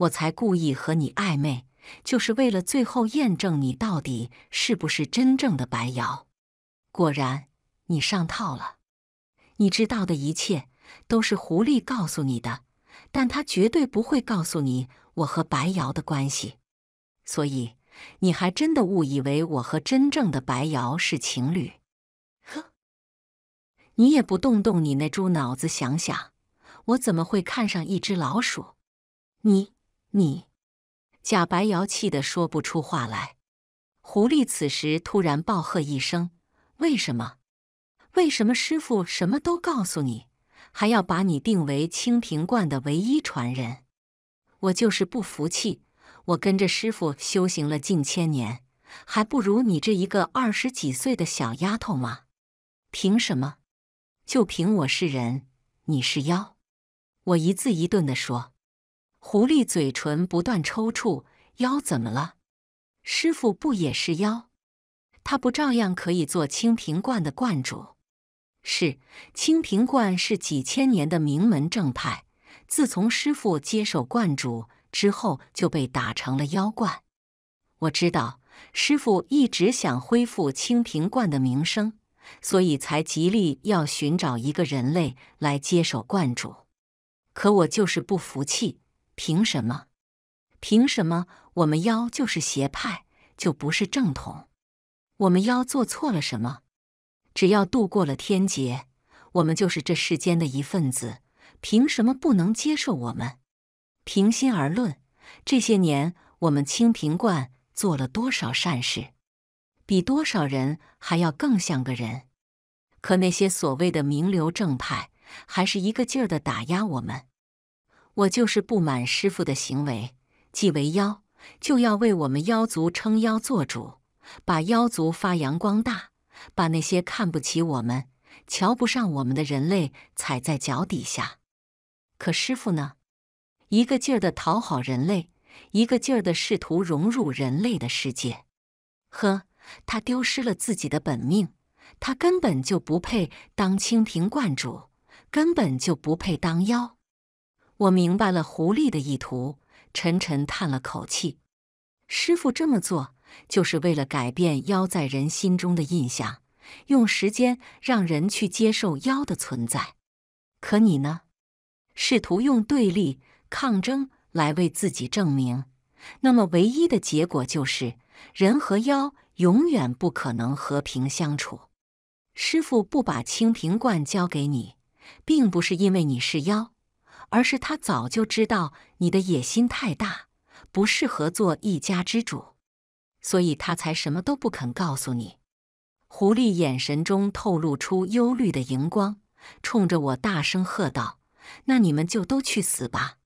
我才故意和你暧昧，就是为了最后验证你到底是不是真正的白瑶。果然，你上套了。你知道的一切都是狐狸告诉你的，但他绝对不会告诉你我和白瑶的关系。所以，你还真的误以为我和真正的白瑶是情侣？呵，你也不动动你那猪脑子想想，我怎么会看上一只老鼠？你你，假白瑶气得说不出话来。狐狸此时突然暴喝一声：“为什么？为什么师傅什么都告诉你，还要把你定为清平观的唯一传人？我就是不服气。”我跟着师傅修行了近千年，还不如你这一个二十几岁的小丫头吗？凭什么？就凭我是人，你是妖。我一字一顿的说。狐狸嘴唇不断抽搐。妖怎么了？师傅不也是妖？他不照样可以做清平观的观主？是，清平观是几千年的名门正派。自从师傅接手观主。之后就被打成了妖怪。我知道师傅一直想恢复清平观的名声，所以才极力要寻找一个人类来接手观主。可我就是不服气，凭什么？凭什么我们妖就是邪派，就不是正统？我们妖做错了什么？只要度过了天劫，我们就是这世间的一份子，凭什么不能接受我们？平心而论，这些年我们清平观做了多少善事，比多少人还要更像个人。可那些所谓的名流正派，还是一个劲儿的打压我们。我就是不满师傅的行为，既为妖，就要为我们妖族撑腰做主，把妖族发扬光大，把那些看不起我们、瞧不上我们的人类踩在脚底下。可师傅呢？一个劲儿的讨好人类，一个劲儿的试图融入人类的世界。呵，他丢失了自己的本命，他根本就不配当清廷观主，根本就不配当妖。我明白了狐狸的意图，沉沉叹了口气。师傅这么做，就是为了改变妖在人心中的印象，用时间让人去接受妖的存在。可你呢？试图用对立。抗争来为自己证明，那么唯一的结果就是人和妖永远不可能和平相处。师傅不把清平观交给你，并不是因为你是妖，而是他早就知道你的野心太大，不适合做一家之主，所以他才什么都不肯告诉你。狐狸眼神中透露出忧虑的荧光，冲着我大声喝道：“那你们就都去死吧！”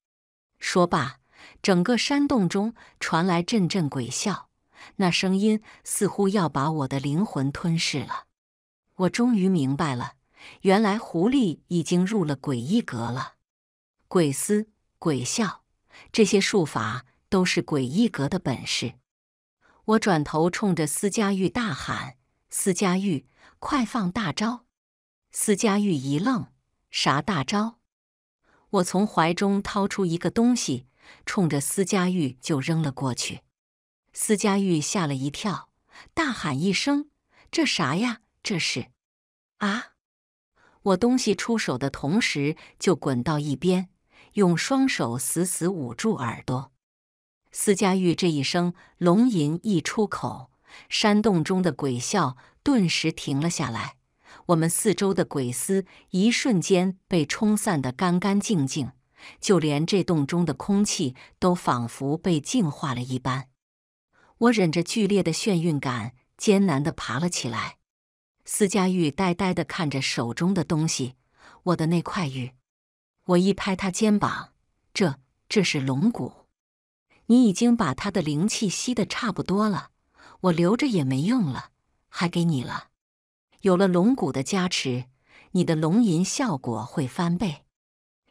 说罢，整个山洞中传来阵阵鬼笑，那声音似乎要把我的灵魂吞噬了。我终于明白了，原来狐狸已经入了诡异阁了。鬼思鬼笑，这些术法都是诡异阁的本事。我转头冲着司家玉大喊：“司家玉，快放大招！”司家玉一愣：“啥大招？”我从怀中掏出一个东西，冲着司佳玉就扔了过去。司佳玉吓了一跳，大喊一声：“这啥呀？这是啊！”我东西出手的同时，就滚到一边，用双手死死捂住耳朵。司佳玉这一声龙吟一出口，山洞中的鬼笑顿时停了下来。我们四周的鬼丝一瞬间被冲散的干干净净，就连这洞中的空气都仿佛被净化了一般。我忍着剧烈的眩晕感，艰难的爬了起来。司佳玉呆呆的看着手中的东西，我的那块玉。我一拍他肩膀：“这，这是龙骨。你已经把他的灵气吸的差不多了，我留着也没用了，还给你了。”有了龙骨的加持，你的龙吟效果会翻倍。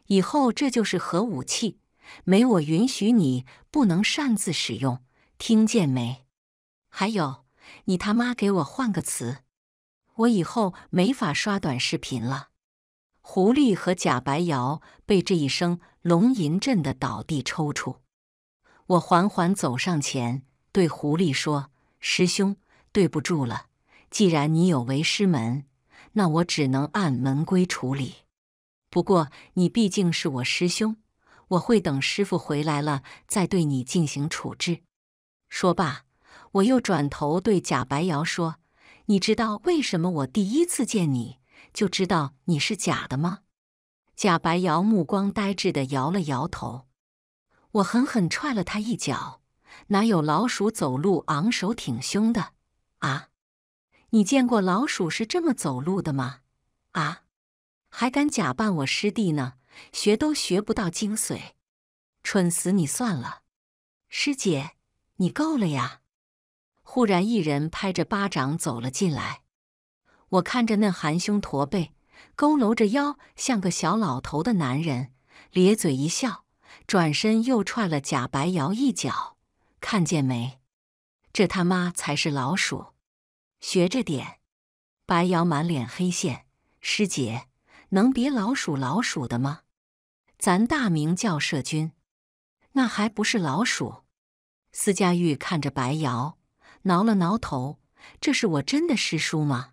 以后这就是核武器，没我允许你不能擅自使用，听见没？还有，你他妈给我换个词，我以后没法刷短视频了。狐狸和假白瑶被这一声龙吟震得倒地抽搐。我缓缓走上前，对狐狸说：“师兄，对不住了。”既然你有为师门，那我只能按门规处理。不过你毕竟是我师兄，我会等师傅回来了再对你进行处置。说罢，我又转头对贾白瑶说：“你知道为什么我第一次见你就知道你是假的吗？”贾白瑶目光呆滞地摇了摇头。我狠狠踹了他一脚：“哪有老鼠走路昂首挺胸的啊？”你见过老鼠是这么走路的吗？啊，还敢假扮我师弟呢？学都学不到精髓，蠢死你算了！师姐，你够了呀！忽然，一人拍着巴掌走了进来。我看着那含胸驼背、佝偻着腰像个小老头的男人，咧嘴一笑，转身又踹了假白瑶一脚。看见没？这他妈才是老鼠！学着点，白瑶满脸黑线。师姐，能别老鼠老鼠的吗？咱大名叫社军，那还不是老鼠？司佳玉看着白瑶，挠了挠头：“这是我真的师叔吗？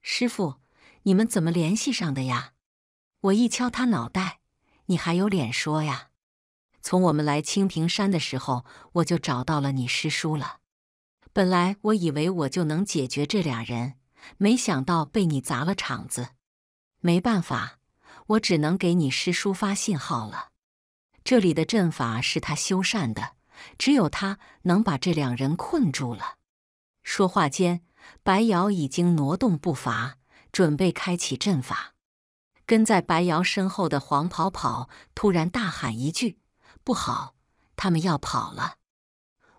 师傅，你们怎么联系上的呀？”我一敲他脑袋，你还有脸说呀？从我们来清平山的时候，我就找到了你师叔了。本来我以为我就能解决这俩人，没想到被你砸了场子。没办法，我只能给你师叔发信号了。这里的阵法是他修缮的，只有他能把这两人困住了。说话间，白瑶已经挪动步伐，准备开启阵法。跟在白瑶身后的黄跑跑突然大喊一句：“不好，他们要跑了！”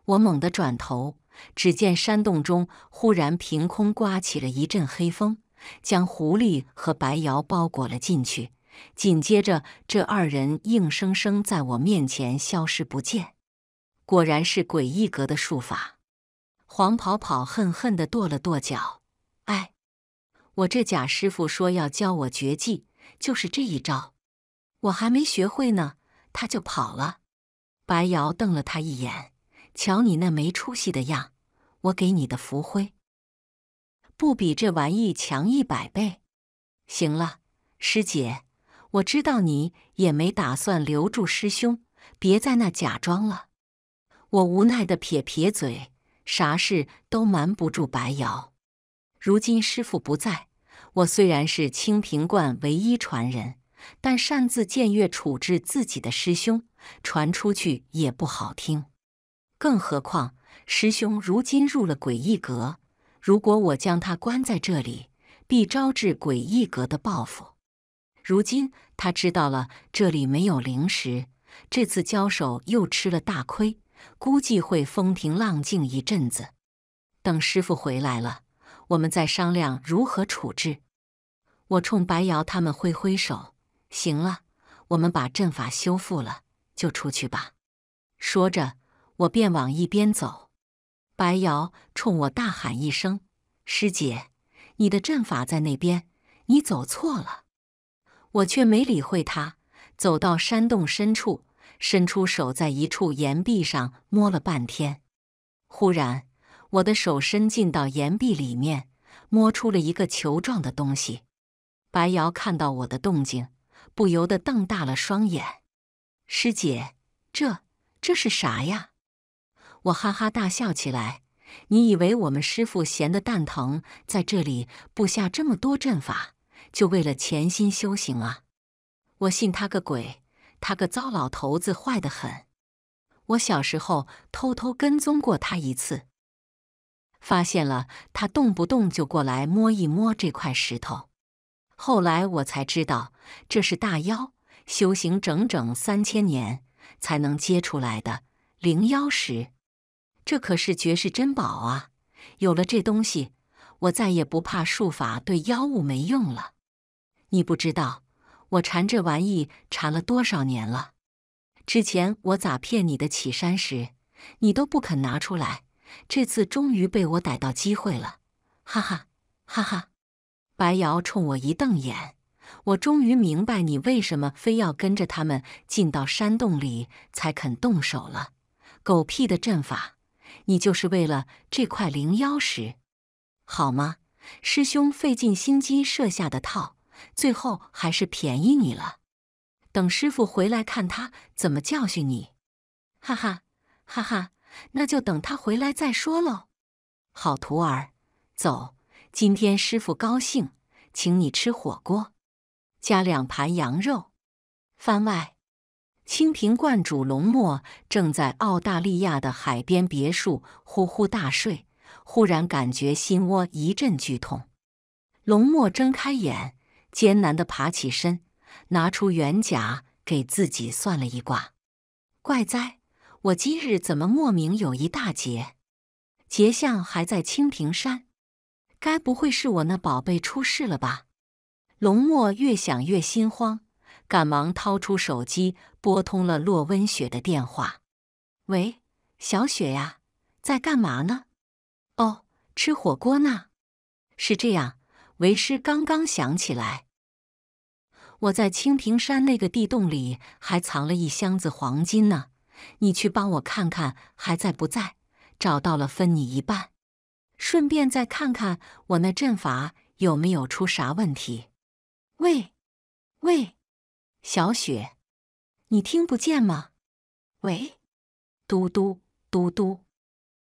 我猛地转头。只见山洞中忽然凭空刮起了一阵黑风，将狐狸和白瑶包裹了进去。紧接着，这二人硬生生在我面前消失不见。果然是诡异阁的术法。黄跑跑恨恨地跺了跺脚：“哎，我这贾师傅说要教我绝技，就是这一招，我还没学会呢，他就跑了。”白瑶瞪了他一眼。瞧你那没出息的样，我给你的福灰，不比这玩意强一百倍。行了，师姐，我知道你也没打算留住师兄，别在那假装了。我无奈的撇撇嘴，啥事都瞒不住白瑶。如今师傅不在，我虽然是清平观唯一传人，但擅自僭越处置自己的师兄，传出去也不好听。更何况，师兄如今入了诡异阁，如果我将他关在这里，必招致诡异阁的报复。如今他知道了这里没有灵石，这次交手又吃了大亏，估计会风平浪静一阵子。等师傅回来了，我们再商量如何处置。我冲白瑶他们挥挥手：“行了，我们把阵法修复了，就出去吧。”说着。我便往一边走，白瑶冲我大喊一声：“师姐，你的阵法在那边，你走错了。”我却没理会他，走到山洞深处，伸出手在一处岩壁上摸了半天。忽然，我的手伸进到岩壁里面，摸出了一个球状的东西。白瑶看到我的动静，不由得瞪大了双眼：“师姐，这这是啥呀？”我哈哈大笑起来。你以为我们师傅闲得蛋疼，在这里布下这么多阵法，就为了潜心修行啊？我信他个鬼！他个糟老头子，坏得很。我小时候偷偷跟踪过他一次，发现了他动不动就过来摸一摸这块石头。后来我才知道，这是大妖修行整整三千年才能结出来的灵妖石。这可是绝世珍宝啊！有了这东西，我再也不怕术法对妖物没用了。你不知道，我缠这玩意缠了多少年了。之前我咋骗你的起山石，你都不肯拿出来。这次终于被我逮到机会了，哈哈哈哈！白瑶冲我一瞪眼，我终于明白你为什么非要跟着他们进到山洞里才肯动手了。狗屁的阵法！你就是为了这块灵妖石，好吗？师兄费尽心机设下的套，最后还是便宜你了。等师傅回来，看他怎么教训你。哈哈哈哈那就等他回来再说喽。好徒儿，走！今天师傅高兴，请你吃火锅，加两盘羊肉。番外。清平观主龙墨正在澳大利亚的海边别墅呼呼大睡，忽然感觉心窝一阵剧痛。龙墨睁开眼，艰难的爬起身，拿出圆甲给自己算了一卦。怪哉，我今日怎么莫名有一大劫？劫相还在清平山，该不会是我那宝贝出事了吧？龙墨越想越心慌，赶忙掏出手机。拨通了洛温雪的电话。喂，小雪呀，在干嘛呢？哦，吃火锅呢。是这样，为师刚刚想起来，我在清平山那个地洞里还藏了一箱子黄金呢，你去帮我看看还在不在，找到了分你一半。顺便再看看我那阵法有没有出啥问题。喂，喂，小雪。你听不见吗？喂，嘟嘟嘟嘟。